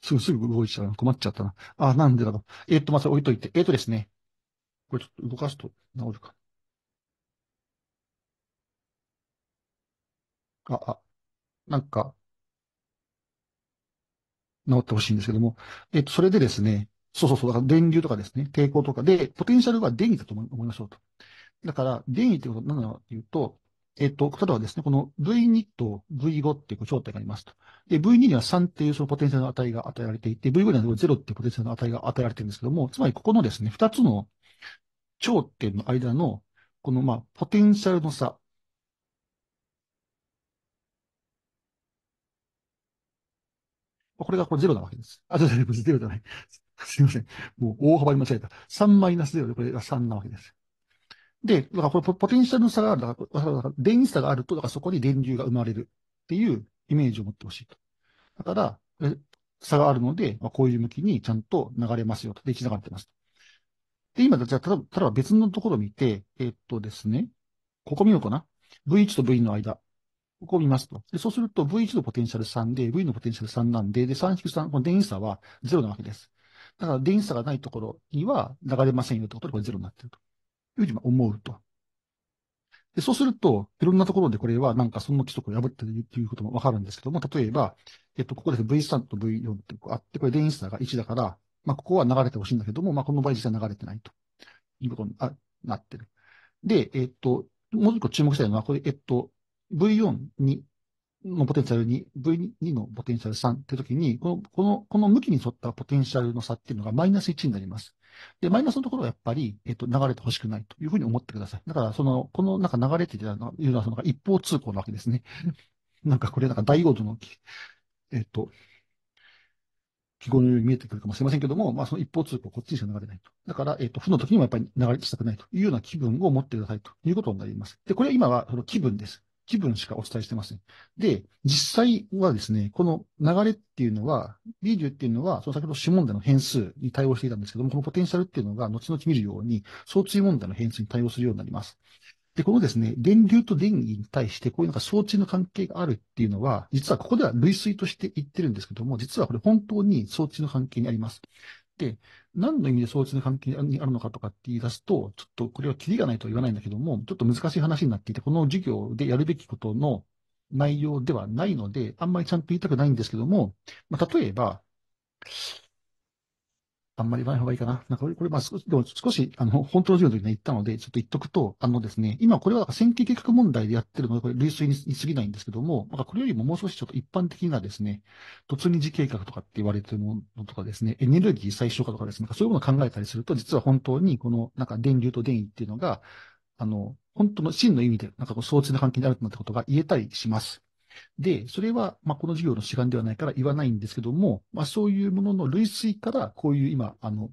すぐすぐ動いちゃう。困っちゃったな。あ、なんでだろう。えー、っと、まず、置いといて。えー、っとですね。これちょっと動かすと治るか。あ、あ、なんか、治ってほしいんですけども。えー、っと、それでですね、そうそうそう、だから電流とかですね、抵抗とかで、ポテンシャルは電位だと思いましょうと。だから、電位ってことは何なのかというと、えっと、例えばですね、この V2 と V5 っていう頂点がありますと。で、V2 には3っていうそのポテンシャルの値が与えられていて、V5 には0っていうポテンシャルの値が与えられてるんですけども、つまりここのですね、2つの頂点の間の、このまあ、ポテンシャルの差。これがこれ0なわけです。あ、0じゃなゼ0じゃない。すいません。もう大幅に間違えた。3-0でこれが3なわけです。で、だからこれポテンシャルの差がある。だから電子差があると、だからそこに電流が生まれるっていうイメージを持ってほしいと。だから、差があるので、まあ、こういう向きにちゃんと流れますよと。で、一流ってます。で、今、じゃあ、例えば別のところを見て、えー、っとですね、ここ見ようかな。V1 と V の間。ここを見ますと。で、そうすると V1 のポテンシャル3で、V のポテンシャル3なんで、で、3-3、この電子差は0なわけです。だから電子差がないところには流れませんよってことで、これゼロになってるというふうに思うと。で、そうすると、いろんなところでこれはなんかその規則を破っているということもわかるんですけども、例えば、えっと、ここです V3 と V4 ってあって、これ電子差が1だから、まあ、ここは流れてほしいんだけども、まあ、この場合実際流れてないということになってる。で、えっと、もう一個注目したいのは、これ、えっと、V4 にのポテンシャル2、V2 のポテンシャル3って時に、この、この、この向きに沿ったポテンシャルの差っていうのがマイナス1になります。で、マイナスのところはやっぱり、えっと、流れてほしくないというふうに思ってください。だから、その、この、なんか流れていたのいうのは、その、一方通行なわけですね。なんかこれ、なんか大ごとの、えっと、記号のように見えてくるかもしれませんけども、まあ、その一方通行、こっちにしか流れないと。だから、えっ、と、負の時にもやっぱり流れしたくないというような気分を持ってくださいということになります。で、これは今はその気分です。気分しかお伝えしてません。で、実際はですね、この流れっていうのは、リーデュっていうのは、その先ほど主問題の変数に対応していたんですけども、このポテンシャルっていうのが後々見るように、相追問題の変数に対応するようになります。で、このですね、電流と電位に対して、こういうなんか相追の関係があるっていうのは、実はここでは類推として言ってるんですけども、実はこれ本当に相追の関係にあります。、何の意味で相似の関係にあるのかとかって言い出すと、ちょっとこれはキリがないとは言わないんだけども、ちょっと難しい話になっていて、この授業でやるべきことの内容ではないので、あんまりちゃんと言いたくないんですけども、まあ、例えば、あんまり言わない方がいいかな。なんかこれ、これまあ少し、でも少し、あの、本当の授業の時に言ったので、ちょっと言っとくと、あのですね、今これは選挙計画問題でやってるので、これ類推に過ぎないんですけども、なんかこれよりももう少しちょっと一般的なですね、突日計画とかって言われてるものとかですね、エネルギー最小化とかですね、そういうものを考えたりすると、実は本当にこの、なんか電流と電位っていうのが、あの、本当の真の意味で、なんかこう、相通な関係にあるなんてことが言えたりします。で、それは、まあ、この授業の主眼ではないから言わないんですけども、まあ、そういうものの類推から、こういう今、あの、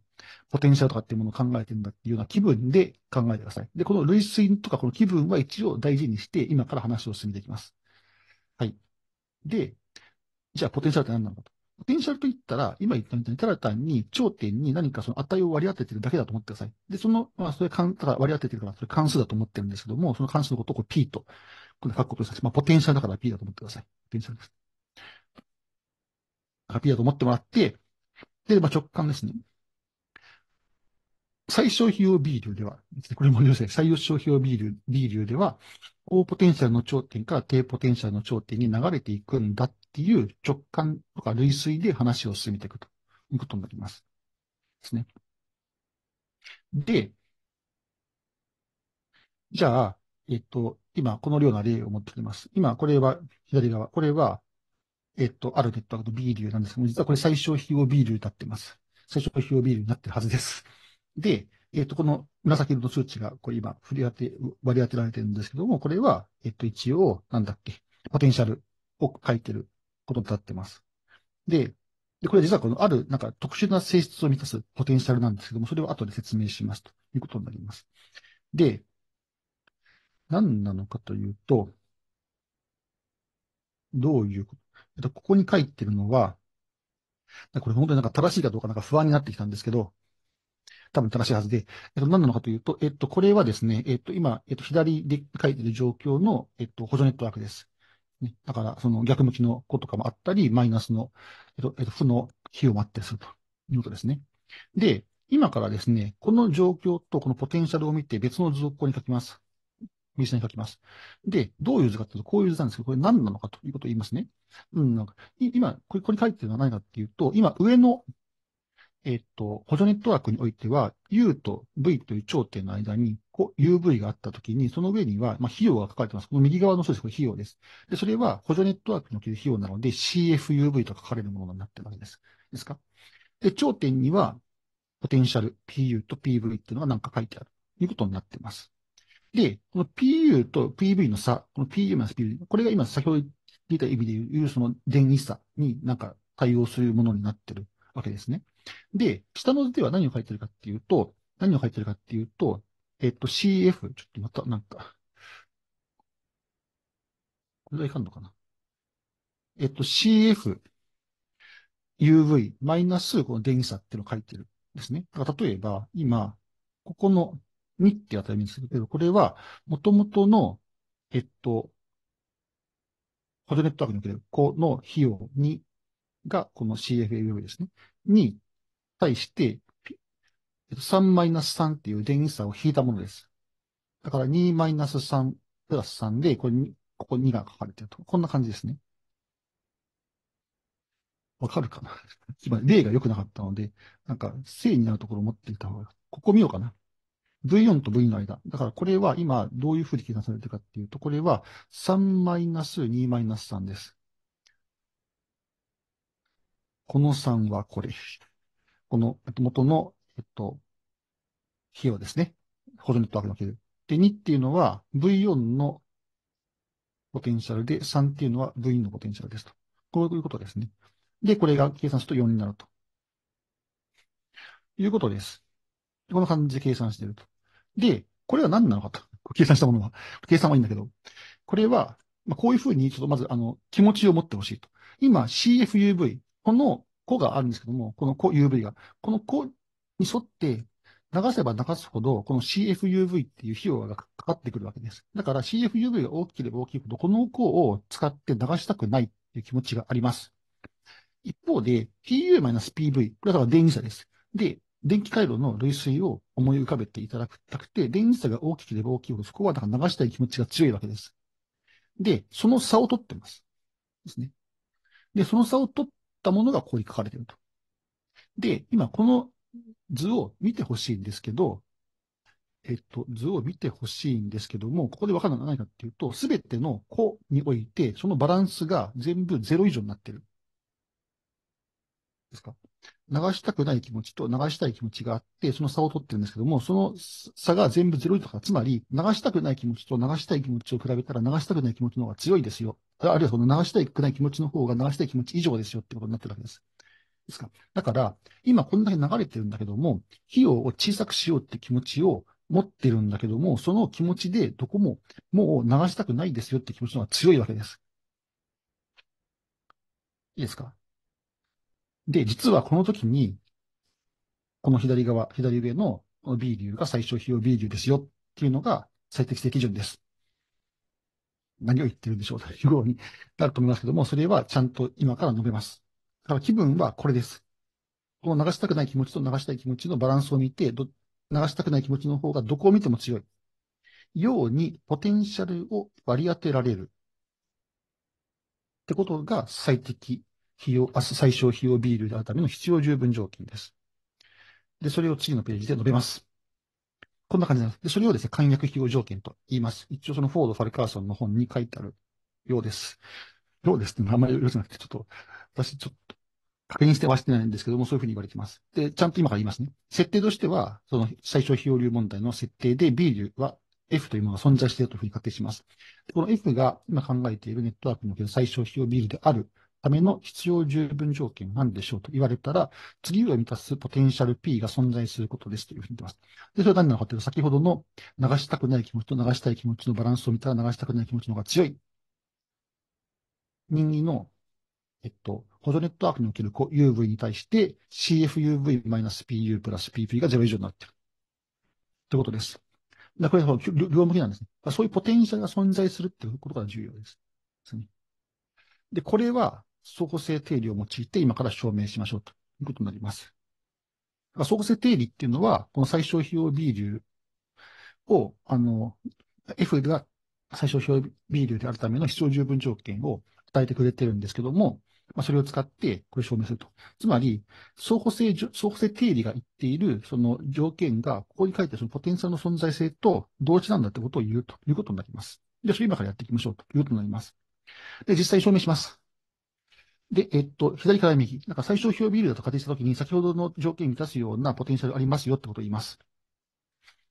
ポテンシャルとかっていうものを考えてるんだっていうような気分で考えてください。で、この類推とかこの気分は一応大事にして、今から話を進めていきます。はい。で、じゃあ、ポテンシャルって何なのかと。ポテンシャルと言ったら、今言ったみたいに、ただ単に頂点に何かその値を割り当ててるだけだと思ってください。で、その、まあ、それただ割り当ててるから、それ関数だと思ってるんですけども、その関数のことをこう P とこの括弧プラス、まあ、ポテンシャルだから P だと思ってください。ポテンシャルです。P だと思ってもらって、で、まあ、直感ですね。最小費用 B 流では、これも要するに最小費用 B 流 B 流では、高ポテンシャルの頂点から低ポテンシャルの頂点に流れていくんだっていう直感とか類推で話を進めていくということになります。ですね。で、じゃあ、えっと、今、このような例を持ってきます。今、これは左側。これは、えっと、あるネットワークの B 流なんですけども、実はこれ最小費用 B 流になってます。最小費用 B 流になってるはずです。で、えっと、この紫色の数値が、これ今、振り当て、割り当てられてるんですけども、これは、えっと、一応、なんだっけ、ポテンシャルを書いてることになってます。で、で、これ実はこのある、なんか特殊な性質を満たすポテンシャルなんですけども、それを後で説明しますということになります。で、何なのかというと、どういうこと、えっと、ここに書いてるのは、これ本当になんか正しいかどうかなんか不安になってきたんですけど、多分正しいはずで、えっと、何なのかというと、えっと、これはですね、えっと、今、えっと、左で書いてる状況の、えっと、補助ネットワークです。ね、だから、その逆向きの子とかもあったり、マイナスの、えっと、えっと、負の比を待ってするということですね。で、今からですね、この状況とこのポテンシャルを見て別の図をここに書きます。水に書きます。で、どういう図かというと、こういう図なんですけど、これ何なのかということを言いますね。うん、なんか今、ここに書いてるのは何かっていうと、今、上の、えっ、と、補助ネットワークにおいては、U と V という頂点の間に、UV があったときに、その上には、まあ、費用が書かれてます。この右側のそうです。これ費用です。で、それは補助ネットワークにおける費用なので、CFUV と書かれるものになってるわけです。ですかで、頂点には、ポテンシャル、PU と PV っていうのがなんか書いてある。ということになってます。で、この PU と PV の差、この PU マ PV、これが今先ほど言った意味でいう、その電位差になんか対応するものになってるわけですね。で、下の図では何を書いてるかっていうと、何を書いてるかっていうと、えっと CF、ちょっとまたなんか、これはいかんのかな。えっと CF、UV、マイナスこの電位差っていうのを書いてるんですね。例えば、今、ここのにって当たりにするけど、これは、もともとの、えっと、ハートネットワークにおける、この費用2が、この c f a v ですね。に対して、3-3っていう電位差を引いたものです。だから2-3プラス3で、これに、ここ2が書かれてると。こんな感じですね。わかるかな 例が良くなかったので、なんか、正になるところを持っていた方が、ここ見ようかな。V4 と V の間。だからこれは今どういうふうに計算されてるかっていうと、これは3-2-3です。この3はこれ。この元の、えっと、費用ですね。ホルネットワークの経で、2っていうのは V4 のポテンシャルで、3っていうのは V のポテンシャルですと。こういうことですね。で、これが計算すると4になると。いうことです。この感じで計算していると。で、これは何なのかと。計算したものは。計算はいいんだけど。これは、まあ、こういうふうに、ちょっとまず、あの、気持ちを持ってほしいと。今、CFUV、この子があるんですけども、この子 UV が、この子に沿って流せば流すほど、この CFUV っていう費用がかかってくるわけです。だから CFUV が大きければ大きいほど、この子を使って流したくないっていう気持ちがあります。一方で、PU-PV、これは電差です。で、電気回路の類推を思い浮かべていただくたくて、電磁差が大きければ大きいほど、そこはだから流したい気持ちが強いわけです。で、その差を取ってます。ですね。で、その差を取ったものがここに書かれていると。で、今この図を見てほしいんですけど、えっと、図を見てほしいんですけども、ここでわかるのは何かっていうと、すべての個において、そのバランスが全部0以上になってる。ですか流したくない気持ちと流したい気持ちがあって、その差を取ってるんですけども、その差が全部0とか、つまり、流したくない気持ちと流したい気持ちを比べたら流したくない気持ちの方が強いですよ。あるいはその流したくない気持ちの方が流したい気持ち以上ですよってことになってるわけです。ですか。だから、今こんだけ流れてるんだけども、費用を小さくしようって気持ちを持ってるんだけども、その気持ちでどこももう流したくないですよって気持ちの方が強いわけです。いいですかで、実はこの時に、この左側、左上の B 流が最小費用 B 流ですよっていうのが最適性基準です。何を言ってるんでしょうというようになると思いますけども、それはちゃんと今から述べます。だから気分はこれです。この流したくない気持ちと流したい気持ちのバランスを見て、流したくない気持ちの方がどこを見ても強い。ようにポテンシャルを割り当てられる。ってことが最適費用、最小費用ビールであるための必要十分条件です。で、それを次のページで述べます。こんな感じなんです。で、それをですね、簡約費用条件と言います。一応そのフォード・ファルカーソンの本に書いてあるようです。ようですって、あんまりよくなくて、ちょっと、私ちょっと、確認してはしてないんですけども、そういうふうに言われてます。で、ちゃんと今から言いますね。設定としては、その最小費用流問題の設定で B 流は F というものが存在しているというふうに仮定します。この F が今考えているネットワークにおける最小費用ビールであるための必要十分条件なんでしょうと言われたら、次を満たすポテンシャル P が存在することですというふうに言ってます。で、それは何なのかというと、先ほどの流したくない気持ちと流したい気持ちのバランスを見たら流したくない気持ちの方が強い。人間の、えっと、補助ネットワークにおける UV に対して CFUV-PU プラス PP が0以上になっている。ということです。だこれは両向きなんですね。そういうポテンシャルが存在するっていうことが重要です。で、これは、相互性定理を用いて今から証明しましょうということになります。相互性定理っていうのは、この最小費用 B 流を、あの、F が最小費用 B 流であるための必要十分条件を与えてくれてるんですけども、まあ、それを使ってこれ証明すると。つまり、相互性、相互性定理が言っているその条件が、ここに書いてそのポテンシャルの存在性と同値なんだってことを言うということになります。で、それ今からやっていきましょうということになります。で、実際証明します。で、えっと、左から右。なんか最小表ビールだと仮定したときに、先ほどの条件を満たすようなポテンシャルありますよってことを言います。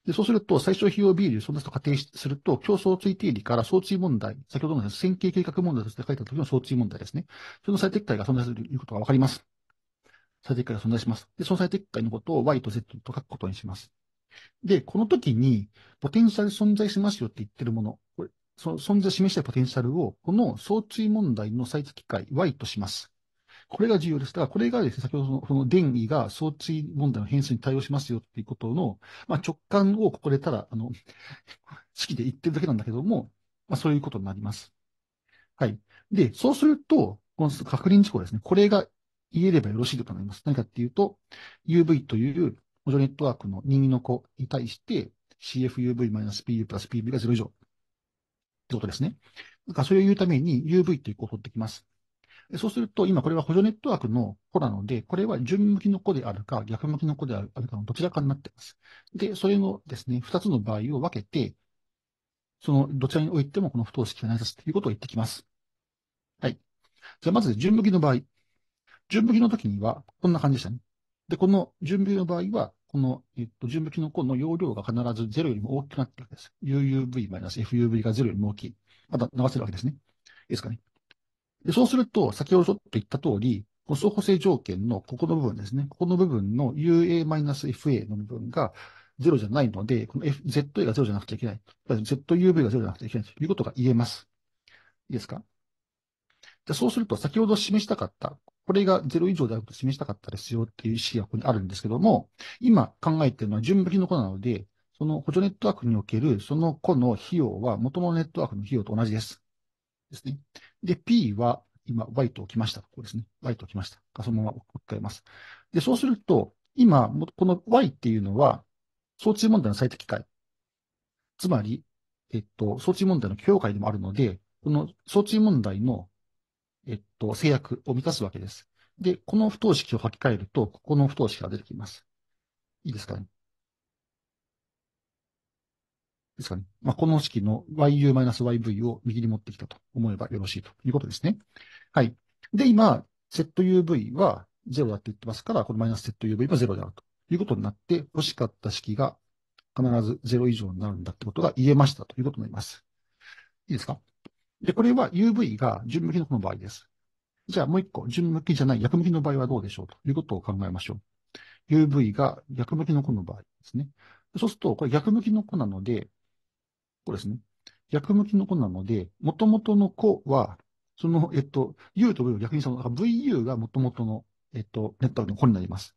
で、そうすると、最小費用ビール、そんなと仮定すると、競争追定理から相追問題、先ほどの線形計画問題として書いた時の相追問題ですね。その最適解が存在するということがわかります。最適解が存在します。で、その最適解のことを y と z と書くことにします。で、この時に、ポテンシャル存在しますよって言ってるもの、これ、その存在を示したいポテンシャルを、この相対問題の最適解 Y とします。これが重要です。だから、これがですね、先ほどの、その電位が相対問題の変数に対応しますよっていうことの、まあ、直感をここでただ、あの、式で言ってるだけなんだけども、まあ、そういうことになります。はい。で、そうすると、この確認事項ですね。これが言えればよろしいとなります。何かっていうと、UV という補助ネットワークの任意の子に対して、CFUV-PU プラス p v が0以上。ってことですね。だからそれを言うために UV っていう子を取ってきます。そうすると、今これは補助ネットワークの子なので、これは順向きの子であるか、逆向きの子であるかのどちらかになっています。で、それのですね、二つの場合を分けて、そのどちらにおいてもこの不等式が成り立つということを言ってきます。はい。じゃあまず順向きの場合。順向きの時には、こんな感じでしたね。で、この順向きの場合は、この、えっと、純物の子の容量が必ず0よりも大きくなってるわけです。UUV-FUV が0よりも大きい。まだ流せるわけですね。いいですかね。でそうすると、先ほどちょっと言った通り、この相補正条件のここの部分ですね。ここの部分の UA-FA の部分が0じゃないので、この、F、ZA が0じゃなくちゃいけない。ZUV が0じゃなくちゃいけないということが言えます。いいですかで、そうすると先ほど示したかった、これが0以上であると示したかったですよっていう式がここにあるんですけども、今考えているのは順備の子なので、その補助ネットワークにおけるその子の費用は元のネットワークの費用と同じです。ですね。で、P は今 Y と置きました。ここですね。Y と置きました。そのまま置き換えます。で、そうすると、今、この Y っていうのは、送置問題の最適解。つまり、えっと、送置問題の境界でもあるので、この送置問題のえっと、制約を満たすわけです。で、この不等式を書き換えると、ここの不等式が出てきます。いいですかね。ですかね。まあ、この式の yu-yv を右に持ってきたと思えばよろしいということですね。はい。で、今、zuv は0だって言ってますから、このマイナス zuv も0であるということになって、欲しかった式が必ず0以上になるんだってことが言えましたということになります。いいですかで、これは UV が順向きの子の場合です。じゃあもう一個、順向きじゃない逆向きの場合はどうでしょうということを考えましょう。UV が逆向きの子の場合ですね。そうすると、これ逆向きの子なので、こうですね。逆向きの子なので、元々の子は、その、えっと、U と V を逆にその、VU が元々の、えっと、ネットワークの子になります。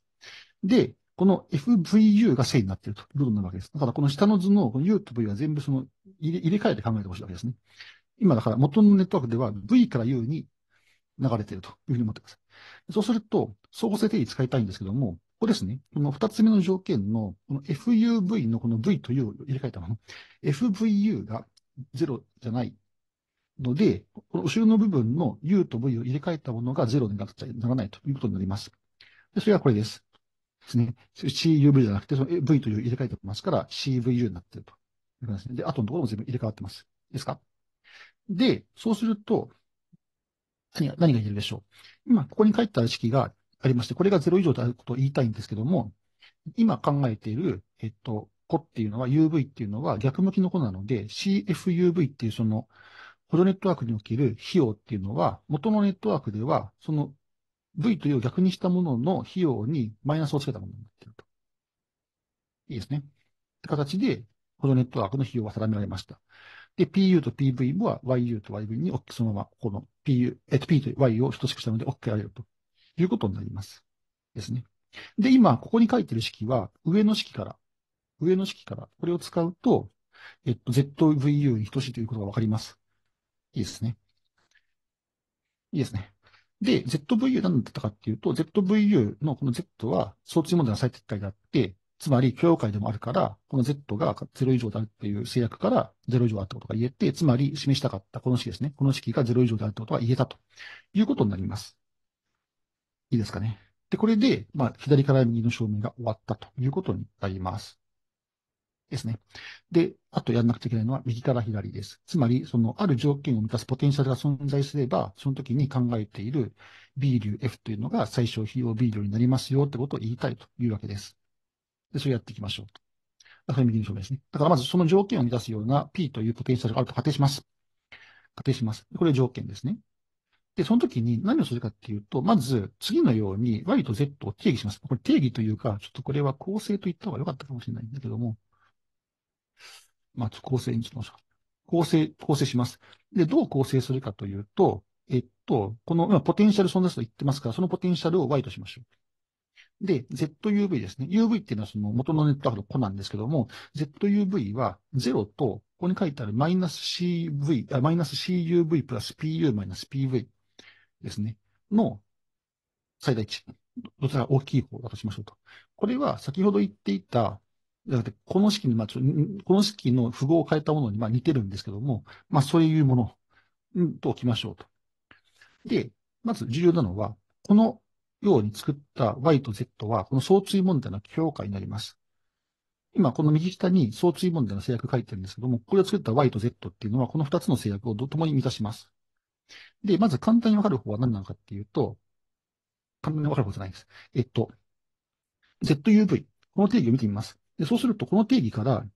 で、この FVU が正になっているということになるわけです。だからこの下の図のこの U と V は全部その入れ替えて考えてほしいわけですね。今だから元のネットワークでは V から U に流れているというふうに思ってください。そうすると、相互性定義使いたいんですけども、ここですね、この二つ目の条件の、この FUV のこの V という入れ替えたもの、FVU が0じゃないので、この後ろの部分の U と V を入れ替えたものが0になっちゃならないということになります。でそれがこれです。ですね。CUV じゃなくて、その V という入れ替えてますから、CVU になっているという感じですね。で、のところも全部入れ替わってます。いいですかで、そうすると、何が、何が言えるでしょう。今、ここに書いた式がありまして、これが0以上であることを言いたいんですけども、今考えている、えっと、子っていうのは UV っていうのは逆向きの子なので、CFUV っていうその、補助ネットワークにおける費用っていうのは、元のネットワークでは、その V という逆にしたものの費用にマイナスをつけたものになっていると。いいですね。って形で、補助ネットワークの費用は定められました。で、PU と PV は YU と YV にそのまま、この PU、えっと、P と Y を等しくしたので OK られるということになります。ですね。で、今、ここに書いてる式は、上の式から、上の式から、これを使うと、えっと、ZVU に等しいということがわかります。いいですね。いいですね。で、ZVU 何だったかっていうと、ZVU のこの Z は、相通問題の最適解であって、つまり許容解でもあるから、この Z が0以上であるっていう制約から0以上あったことが言えて、つまり示したかったこの式ですね。この式が0以上であるってことが言えたということになります。いいですかね。で、これで、まあ、左から右の証明が終わったということになります。ですね。で、あとやらなくちゃいけないのは右から左です。つまり、そのある条件を満たすポテンシャルが存在すれば、その時に考えている B 流 F というのが最小費用 B 流になりますよってことを言いたいというわけです。で、それやっていきましょうだから右の証明ですね。だからまずその条件を満たすような P というポテンシャルがあると仮定します。仮定します。これ条件ですね。で、その時に何をするかっていうと、まず次のように Y と Z を定義します。これ定義というか、ちょっとこれは構成と言った方が良かったかもしれないんだけども、まあ、構成にしましょう。構成、構成します。で、どう構成するかというと、えっと、この、今、ポテンシャル存在数と言ってますから、そのポテンシャルを Y としましょう。で、ZUV ですね。UV っていうのはその元のネットワークの子なんですけども、ZUV は0と、ここに書いてあるマイナス CV、あマイナス CUV プラス PU マイナス PV ですね。の最大値。どちらが大きい方だとしましょうと。これは先ほど言っていた、だってこの式に、まあ、この式の符号を変えたものにまあ似てるんですけども、まあそういうものと置きましょうと。で、まず重要なのは、このように作った Y と Z は、この相対問題の評価になります。今、この右下に相対問題の制約書いてるんですけども、これを作った Y と Z っていうのは、この2つの制約を共に満たします。で、まず簡単にわかる方は何なのかっていうと、簡単にわかる方じゃないです。えっと、ZUV。この定義を見てみます。で、そうすると、この定義から、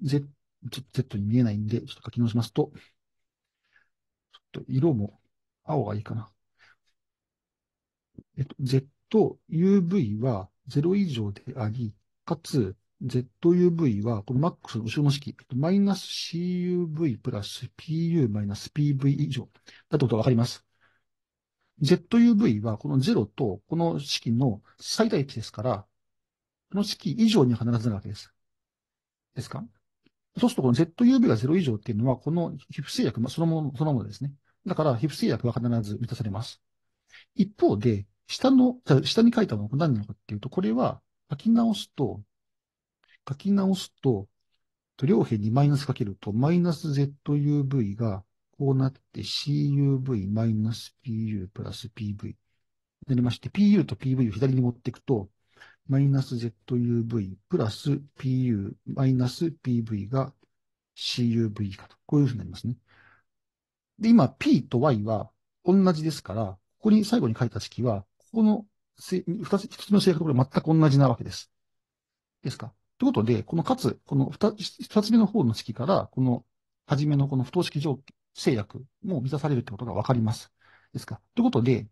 Z、ちょっと Z に見えないんで、ちょっと書き直しますと、ちょっと色も青がいいかな。えっと、ZUV は0以上であり、かつ ZUV は、このマックスの後ろの式、マイナス CUV プラス PU マイナス PV 以上だってことがわかります。ZUV はこの0とこの式の最大値ですから、この式以上に必ずなるわけです。ですかそうするとこの ZUV が0以上っていうのは、この皮膚制約そのもの、そのものですね。だから、皮膚制約は必ず満たされます。一方で、下の、下に書いたもの何なのかっていうと、これは書き直すと、書き直すと、両辺にマイナスかけると、マイナス ZUV がこうなって CUV マイナス PU プラス PV になりまして、PU と PV を左に持っていくと、マイナス ZUV プラス PU マイナス PV が CUV かと。こういうふうになりますね。で、今 P と Y は同じですから、ここに最後に書いた式はこの二つ、一つの制約とこれ全く同じなわけです。ですか。ということで、このかつ、この二つ目の方の式から、この、はじめのこの不等式条件、制約も満たされるってことがわかります。ですか。ということで、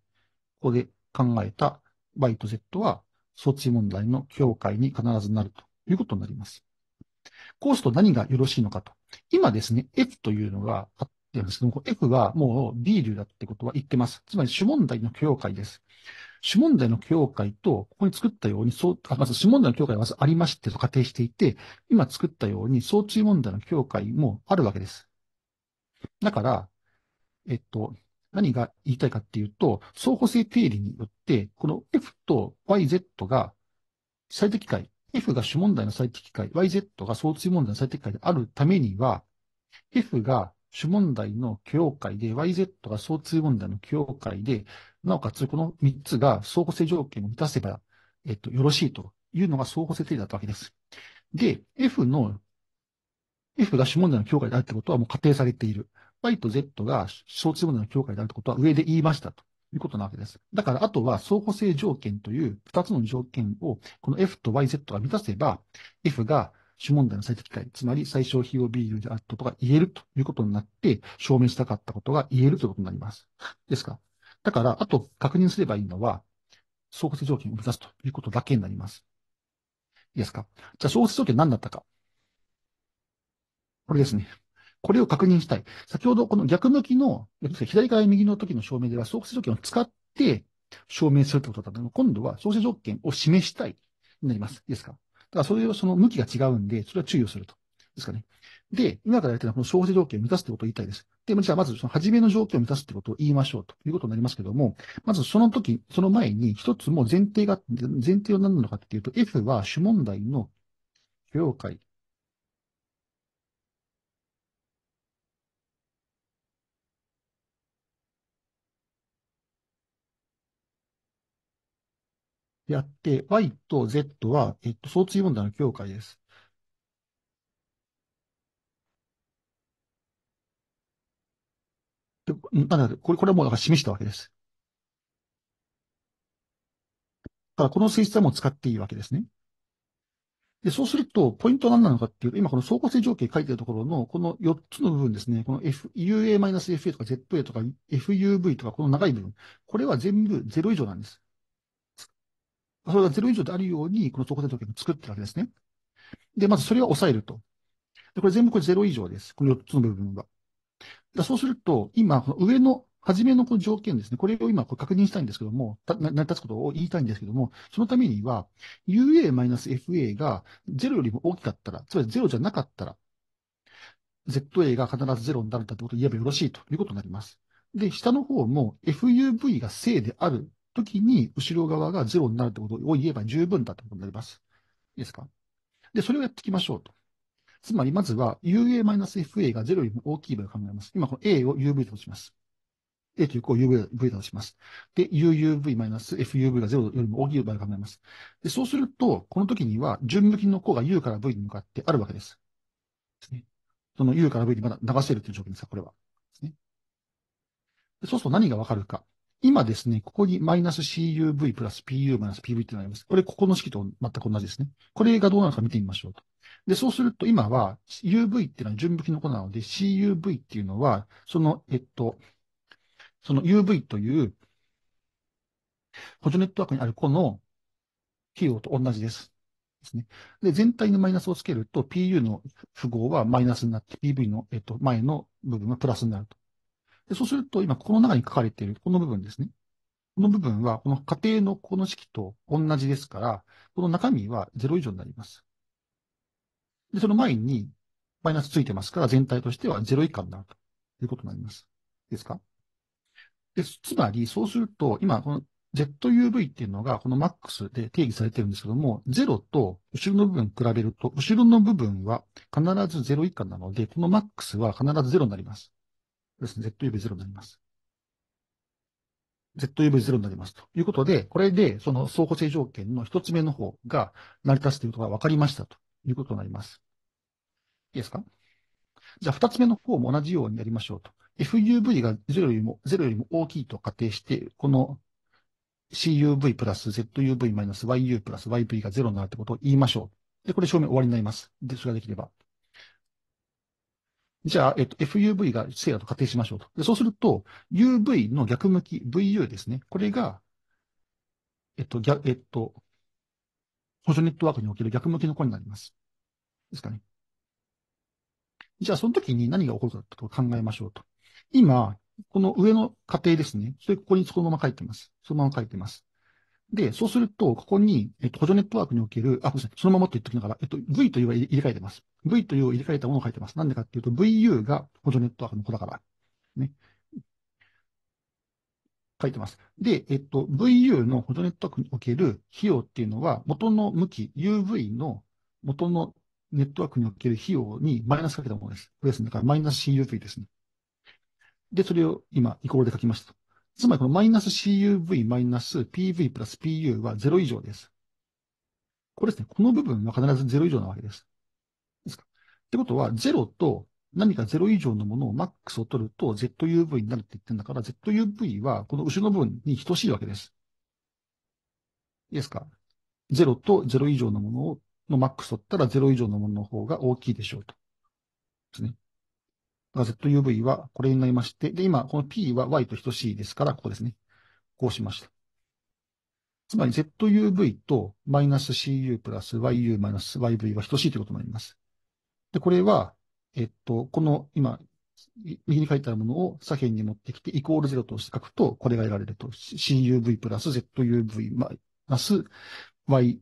ここで考えた Y と Z は、措置問題の境界に必ずなるということになります。こうすると何がよろしいのかと。今ですね、F というのが発ってんですけども、F がもう B 流だってことは言ってます。つまり主問題の許容です。主問題の許容と、ここに作ったように、そうあまず主問題の許容はまずありましてと仮定していて、今作ったように、相対問題の許容もあるわけです。だから、えっと、何が言いたいかっていうと、相互性定理によって、この F と YZ が最適解、F が主問題の最適解、YZ が相対問題の最適解であるためには、F が主問題の許容で、YZ が相通問題の許容で、なおかつこの3つが相互性条件を満たせば、えっと、よろしいというのが相互性定理だったわけです。で、F の、F が主問題の境界であるってことはもう仮定されている。Y と Z が相通問題の境界であるってことは上で言いましたと。いうことなわけです。だから、あとは相互性条件という2つの条件を、この F と YZ が満たせば、F が主問題の最適解、つまり最小費用ビールであったとか言えるということになって、証明したかったことが言えるということになります。ですかだから、あと確認すればいいのは、合性条件を目指すということだけになります。いいですかじゃあ、合性条件何だったか。これですね。これを確認したい。先ほど、この逆向きの、左から右の時の証明では、合性条件を使って証明するということだったので、今度は合性条件を示したいになります。いいですかだからそれをその向きが違うんで、それは注意をすると。ですかね。で、今からやってるのはこの消費条件を満たすってことを言いたいです。で、じゃあまずその初めの条件を満たすってことを言いましょうということになりますけども、まずその時、その前に一つもう前提が、前提は何なのかっていうと、F は主問題の評価、であって、Y と Z は、えっと、相対問題の境界です。で、なんだこれ、これはもうなんか示したわけです。だから、この性質はもう使っていいわけですね。で、そうすると、ポイントは何なのかっていうと、今この相互性条件書いてるところの、この4つの部分ですね、この FUA-FA とか ZA とか FUV とか、この長い部分、これは全部0以上なんです。それが0以上であるように、この走行線条件を作ってるわけですね。で、まずそれを抑えると。で、これ全部これ0以上です。この4つの部分は。だそうすると、今、上の、初めのこの条件ですね。これを今これ確認したいんですけども、成り立つことを言いたいんですけども、そのためには、UA-FA が0よりも大きかったら、つまり0じゃなかったら、ZA が必ず0になるんだということを言えばよろしいということになります。で、下の方も FUV が正である時に、後ろ側がゼロになるってことを言えば十分だってことになります。いいですかで、それをやっていきましょうと。つまり、まずは UA-FA が0よりも大きい場合を考えます。今、この A を UV とします。A という項を UV だとします。で、UUV-FUV が0よりも大きい場合を考えます。で、そうすると、この時には、順向きの項が U から V に向かってあるわけです。ですね。その U から V にまだ流せるという状況ですこれは。ですね。そうすると何がわかるか。今ですね、ここにマイナス CUV プラス PU マイナス PV ってなります。これ、ここの式と全く同じですね。これがどうなのか見てみましょうと。で、そうすると今は UV っていうのは準備の子なので CUV っていうのは、その、えっと、その UV という補助ネットワークにある子の費用と同じです。ですね。で、全体にマイナスをつけると、PU の符号はマイナスになって、PV の、えっと、前の部分はプラスになると。でそうすると、今、この中に書かれている、この部分ですね。この部分は、この仮定のこの式と同じですから、この中身は0以上になります。で、その前に、マイナスついてますから、全体としては0以下になるということになります。ですかでつまり、そうすると、今、この ZUV っていうのが、この MAX で定義されてるんですけども、0と後ろの部分比べると、後ろの部分は必ず0以下なので、この MAX は必ず0になります。ですね、ZUV0 になります。ZUV0 になります。ということで、これで、その相互性条件の一つ目の方が成り立つということが分かりましたということになります。いいですかじゃあ、二つ目の方も同じようにやりましょうと。FUV が0よりも、0よりも大きいと仮定して、この CUV プラス ZUV マイナス YU プラス YV が0になるってことを言いましょう。で、これ証明終わりになります。で、それができれば。じゃあ、えっと、FUV が正だと仮定しましょうと。でそうすると、UV の逆向き、VU ですね。これが、えっと、逆、えっと、補助ネットワークにおける逆向きの子になります。ですかね。じゃあ、その時に何が起こるかと考えましょうと。今、この上の仮定ですね。それここにそのまま書いてます。そのまま書いてます。で、そうすると、ここに、えっと、補助ネットワークにおける、あ、ごめんなさい、そのままって言ってきながら、えっと、V という入れ替えてます。V という入れ替えたものを書いてます。なんでかっていうと、VU が補助ネットワークの子だから。ね。書いてます。で、えっと、VU の補助ネットワークにおける費用っていうのは、元の向き、UV の元のネットワークにおける費用にマイナスかけたものです。これですね。だからマイナス CUV ですね。で、それを今、イコールで書きました。つまりこのマイナス CUV マイナス PV プラス PU は0以上です。これですね、この部分は必ず0以上なわけです。ですかってことは、0と何か0以上のものをマックスを取ると ZUV になるって言ってんだから、ZUV はこの後ろの部分に等しいわけです。いいですか ?0 と0以上のものをのマックス取ったら0以上のものの方が大きいでしょうと。ですね。だから ZUV はこれになりまして、で、今、この P は Y と等しいですから、ここですね。こうしました。つまり ZUV とマイナス CU プラス YU マイナス YV は等しいということになります。で、これは、えっと、この今、右に書いてあるものを左辺に持ってきて、イコール0として書くと、これが得られると。CUV プラス ZUV マイナス YV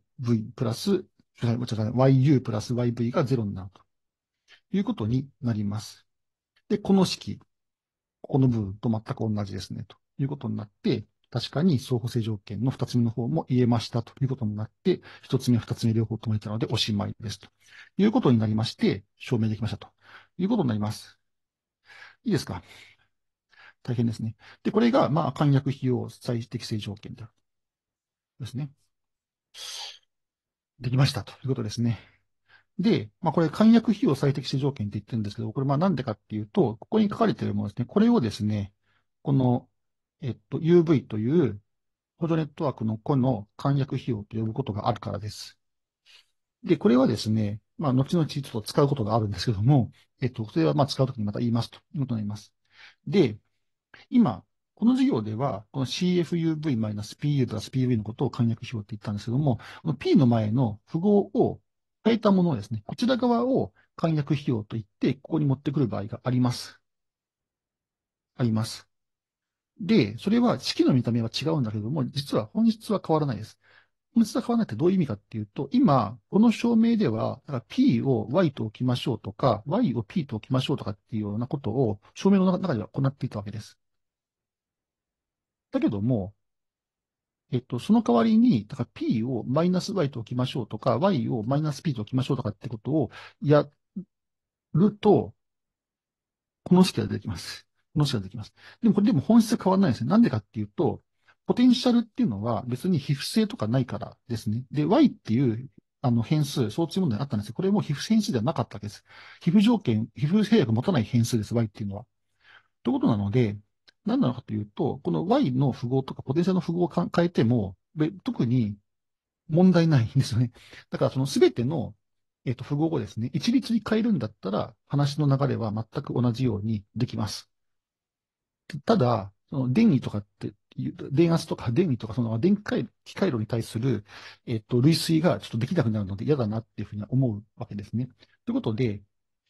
プラス、YU プラス YV が0になるということになります。で、この式、ここの部分と全く同じですね、ということになって、確かに相互性条件の二つ目の方も言えましたということになって、一つ目、二つ目両方とも言ったのでおしまいですということになりまして、証明できましたということになります。いいですか大変ですね。で、これが、まあ、簡略費用最適性条件である。ですね。できましたということですね。で、まあ、これ、簡約費用最適性条件って言ってるんですけど、これ、まあ、なんでかっていうと、ここに書かれてるものですね、これをですね、この、えっと、UV という補助ネットワークの個の簡約費用と呼ぶことがあるからです。で、これはですね、まあ、後々ちょっと使うことがあるんですけども、えっと、それはまあ、使うときにまた言いますということになります。で、今、この授業では、この CFUV-PU プラス PV のことを簡約用って言ったんですけども、この P の前の符号を変えたものですね、こちら側を解約費用といって、ここに持ってくる場合があります。あります。で、それは式の見た目は違うんだけども、実は本質は変わらないです。本質は変わらないってどういう意味かっていうと、今、この証明では、だから P を Y と置きましょうとか、Y を P と置きましょうとかっていうようなことを、証明の中では行っていたわけです。だけども、えっと、その代わりに、だから p をマイナス y と置きましょうとか、y をマイナス p と置きましょうとかってことをやると、この式が出てきます。この式が出てきます。でもこれでも本質は変わらないですね。なんでかっていうと、ポテンシャルっていうのは別に皮膚性とかないからですね。で、y っていうあの変数、相対問題があったんですけど、これも皮膚変数ではなかったわけです。皮膚条件、皮膚制約持たない変数です、y っていうのは。ということなので、何なのかというと、この Y の符号とかポテンシャルの符号を変えても、特に問題ないんですよね。だからその全ての、えっ、と符号をですね、一律に変えるんだったら、話の流れは全く同じようにできます。ただ、その電位とかって、電圧とか電位とか、その電回、機回路に対する、えっ、と、類推がちょっとできなくなるので嫌だなっていうふうに思うわけですね。ということで、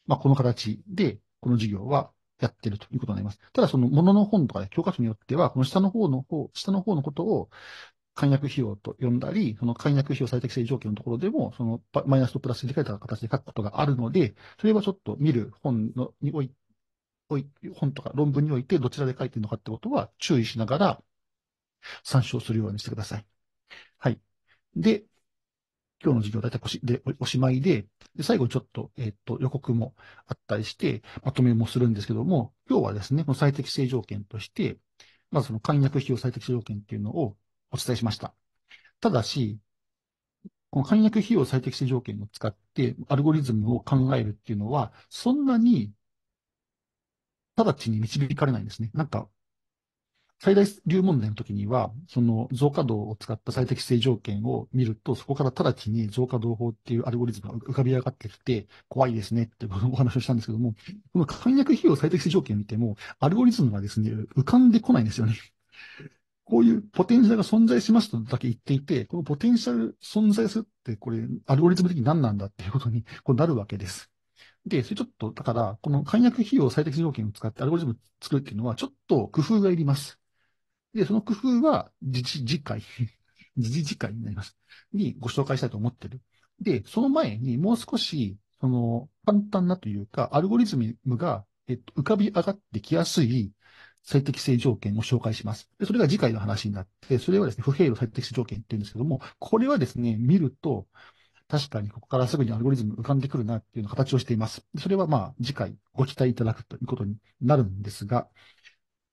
まあ、この形で、この授業はやってるということになります。ただ、そのものの本とか、ね、教科書によっては、この下の方の方、下の方のことを、解約費用と呼んだり、その解約費用最適性条件のところでも、そのマイナスとプラスに書いた形で書くことがあるので、それはちょっと見る本のにおい本とか論文においてどちらで書いてるのかってことは注意しながら参照するようにしてください。はい。で、今日の授業大体おしでおしまいで、で最後ちょっと,、えっと予告もあったりして、まとめもするんですけども、今日はですね、この最適性条件として、まずその簡約費用最適性条件っていうのをお伝えしました。ただし、この簡約費用最適性条件を使って、アルゴリズムを考えるっていうのは、そんなに、直ちに導かれないんですね。なんか、最大流問題の時には、その増加度を使った最適性条件を見ると、そこから直ちに増加動法っていうアルゴリズムが浮かび上がってきて、怖いですねってお話をしたんですけども、この簡約費用最適性条件を見ても、アルゴリズムがですね、浮かんでこないんですよね。こういうポテンシャルが存在しますとだけ言っていて、このポテンシャル存在するって、これ、アルゴリズム的に何なんだっていうことにこうなるわけです。で、それちょっと、だから、この簡約費用最適条件を使ってアルゴリズム作るっていうのは、ちょっと工夫がいります。で、その工夫は、自治次回、自治次回になります。にご紹介したいと思ってる。で、その前にもう少し、その、簡単なというか、アルゴリズムが、えっと、浮かび上がってきやすい最適性条件を紹介します。で、それが次回の話になって、それはですね、不平路最適性条件って言うんですけども、これはですね、見ると、確かにここからすぐにアルゴリズム浮かんでくるなっていうような形をしています。それはまあ、次回ご期待いただくということになるんですが、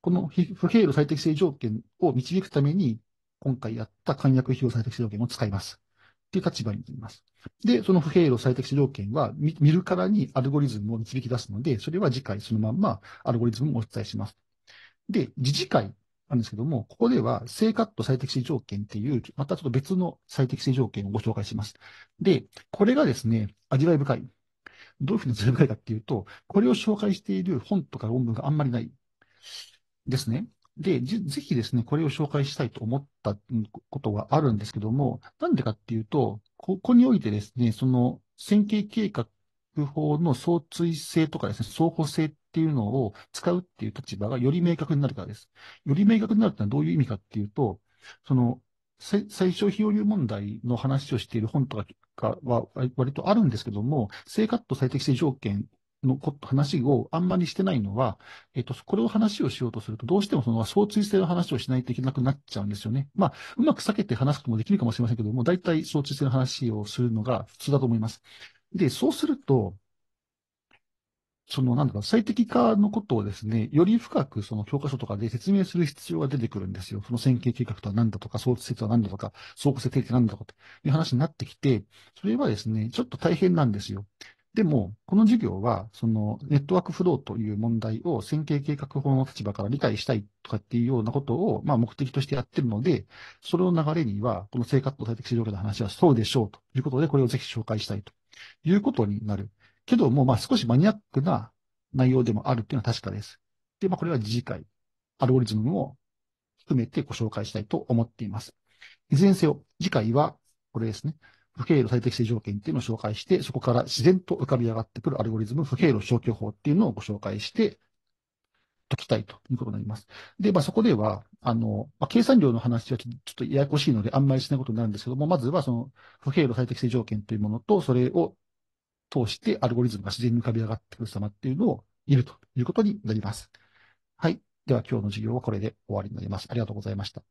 この不平路最適性条件を導くために、今回やった簡約費用最適性条件を使います。っていう立場になります。で、その不平路最適性条件は見るからにアルゴリズムを導き出すので、それは次回そのまんまアルゴリズムをお伝えします。で、次次回なんですけども、ここでは正カット最適性条件っていう、またちょっと別の最適性条件をご紹介します。で、これがですね、味わい深い。どういうふうに味わい深いかっていうと、これを紹介している本とか論文があんまりない。ですね。で、ぜひですね、これを紹介したいと思ったことがあるんですけども、なんでかっていうと、ここにおいてですね、その線形計画法の相対性とかですね、相互性っていうのを使うっていう立場がより明確になるからです。より明確になるってのはどういう意味かっていうと、その、最小費用流問題の話をしている本とかは割とあるんですけども、正カット最適性条件のこと、話をあんまりしてないのは、えっと、これを話をしようとすると、どうしてもその相対性の話をしないといけなくなっちゃうんですよね。まあ、うまく避けて話すこともできるかもしれませんけども、大体相対性の話をするのが普通だと思います。で、そうすると、その、なんだか、最適化のことをですね、より深くその教科書とかで説明する必要が出てくるんですよ。その線形計画とは何だとか、相説とは何だとか、相互性定理って何だとかという話になってきて、それはですね、ちょっと大変なんですよ。でも、この授業は、そのネットワークフローという問題を線形計画法の立場から理解したいとかっていうようなことを、まあ、目的としてやってるので、それを流れには、この生活と最適指導の話はそうでしょうということで、これをぜひ紹介したいということになる。けども、まあ、少しマニアックな内容でもあるっていうのは確かです。で、まあ、これは次回、アルゴリズムを含めてご紹介したいと思っています。いずれにせよ、次回はこれですね。不経路最適性条件っていうのを紹介して、そこから自然と浮かび上がってくるアルゴリズム、不経路消去法っていうのをご紹介して、解きたいということになります。で、まあ、そこでは、あの、まあ、計算量の話はちょっとややこしいので、あんまりしないことになるんですけども、まずはその、不経路最適性条件というものと、それを通してアルゴリズムが自然に浮かび上がってくる様っていうのを見るということになります。はい。では今日の授業はこれで終わりになります。ありがとうございました。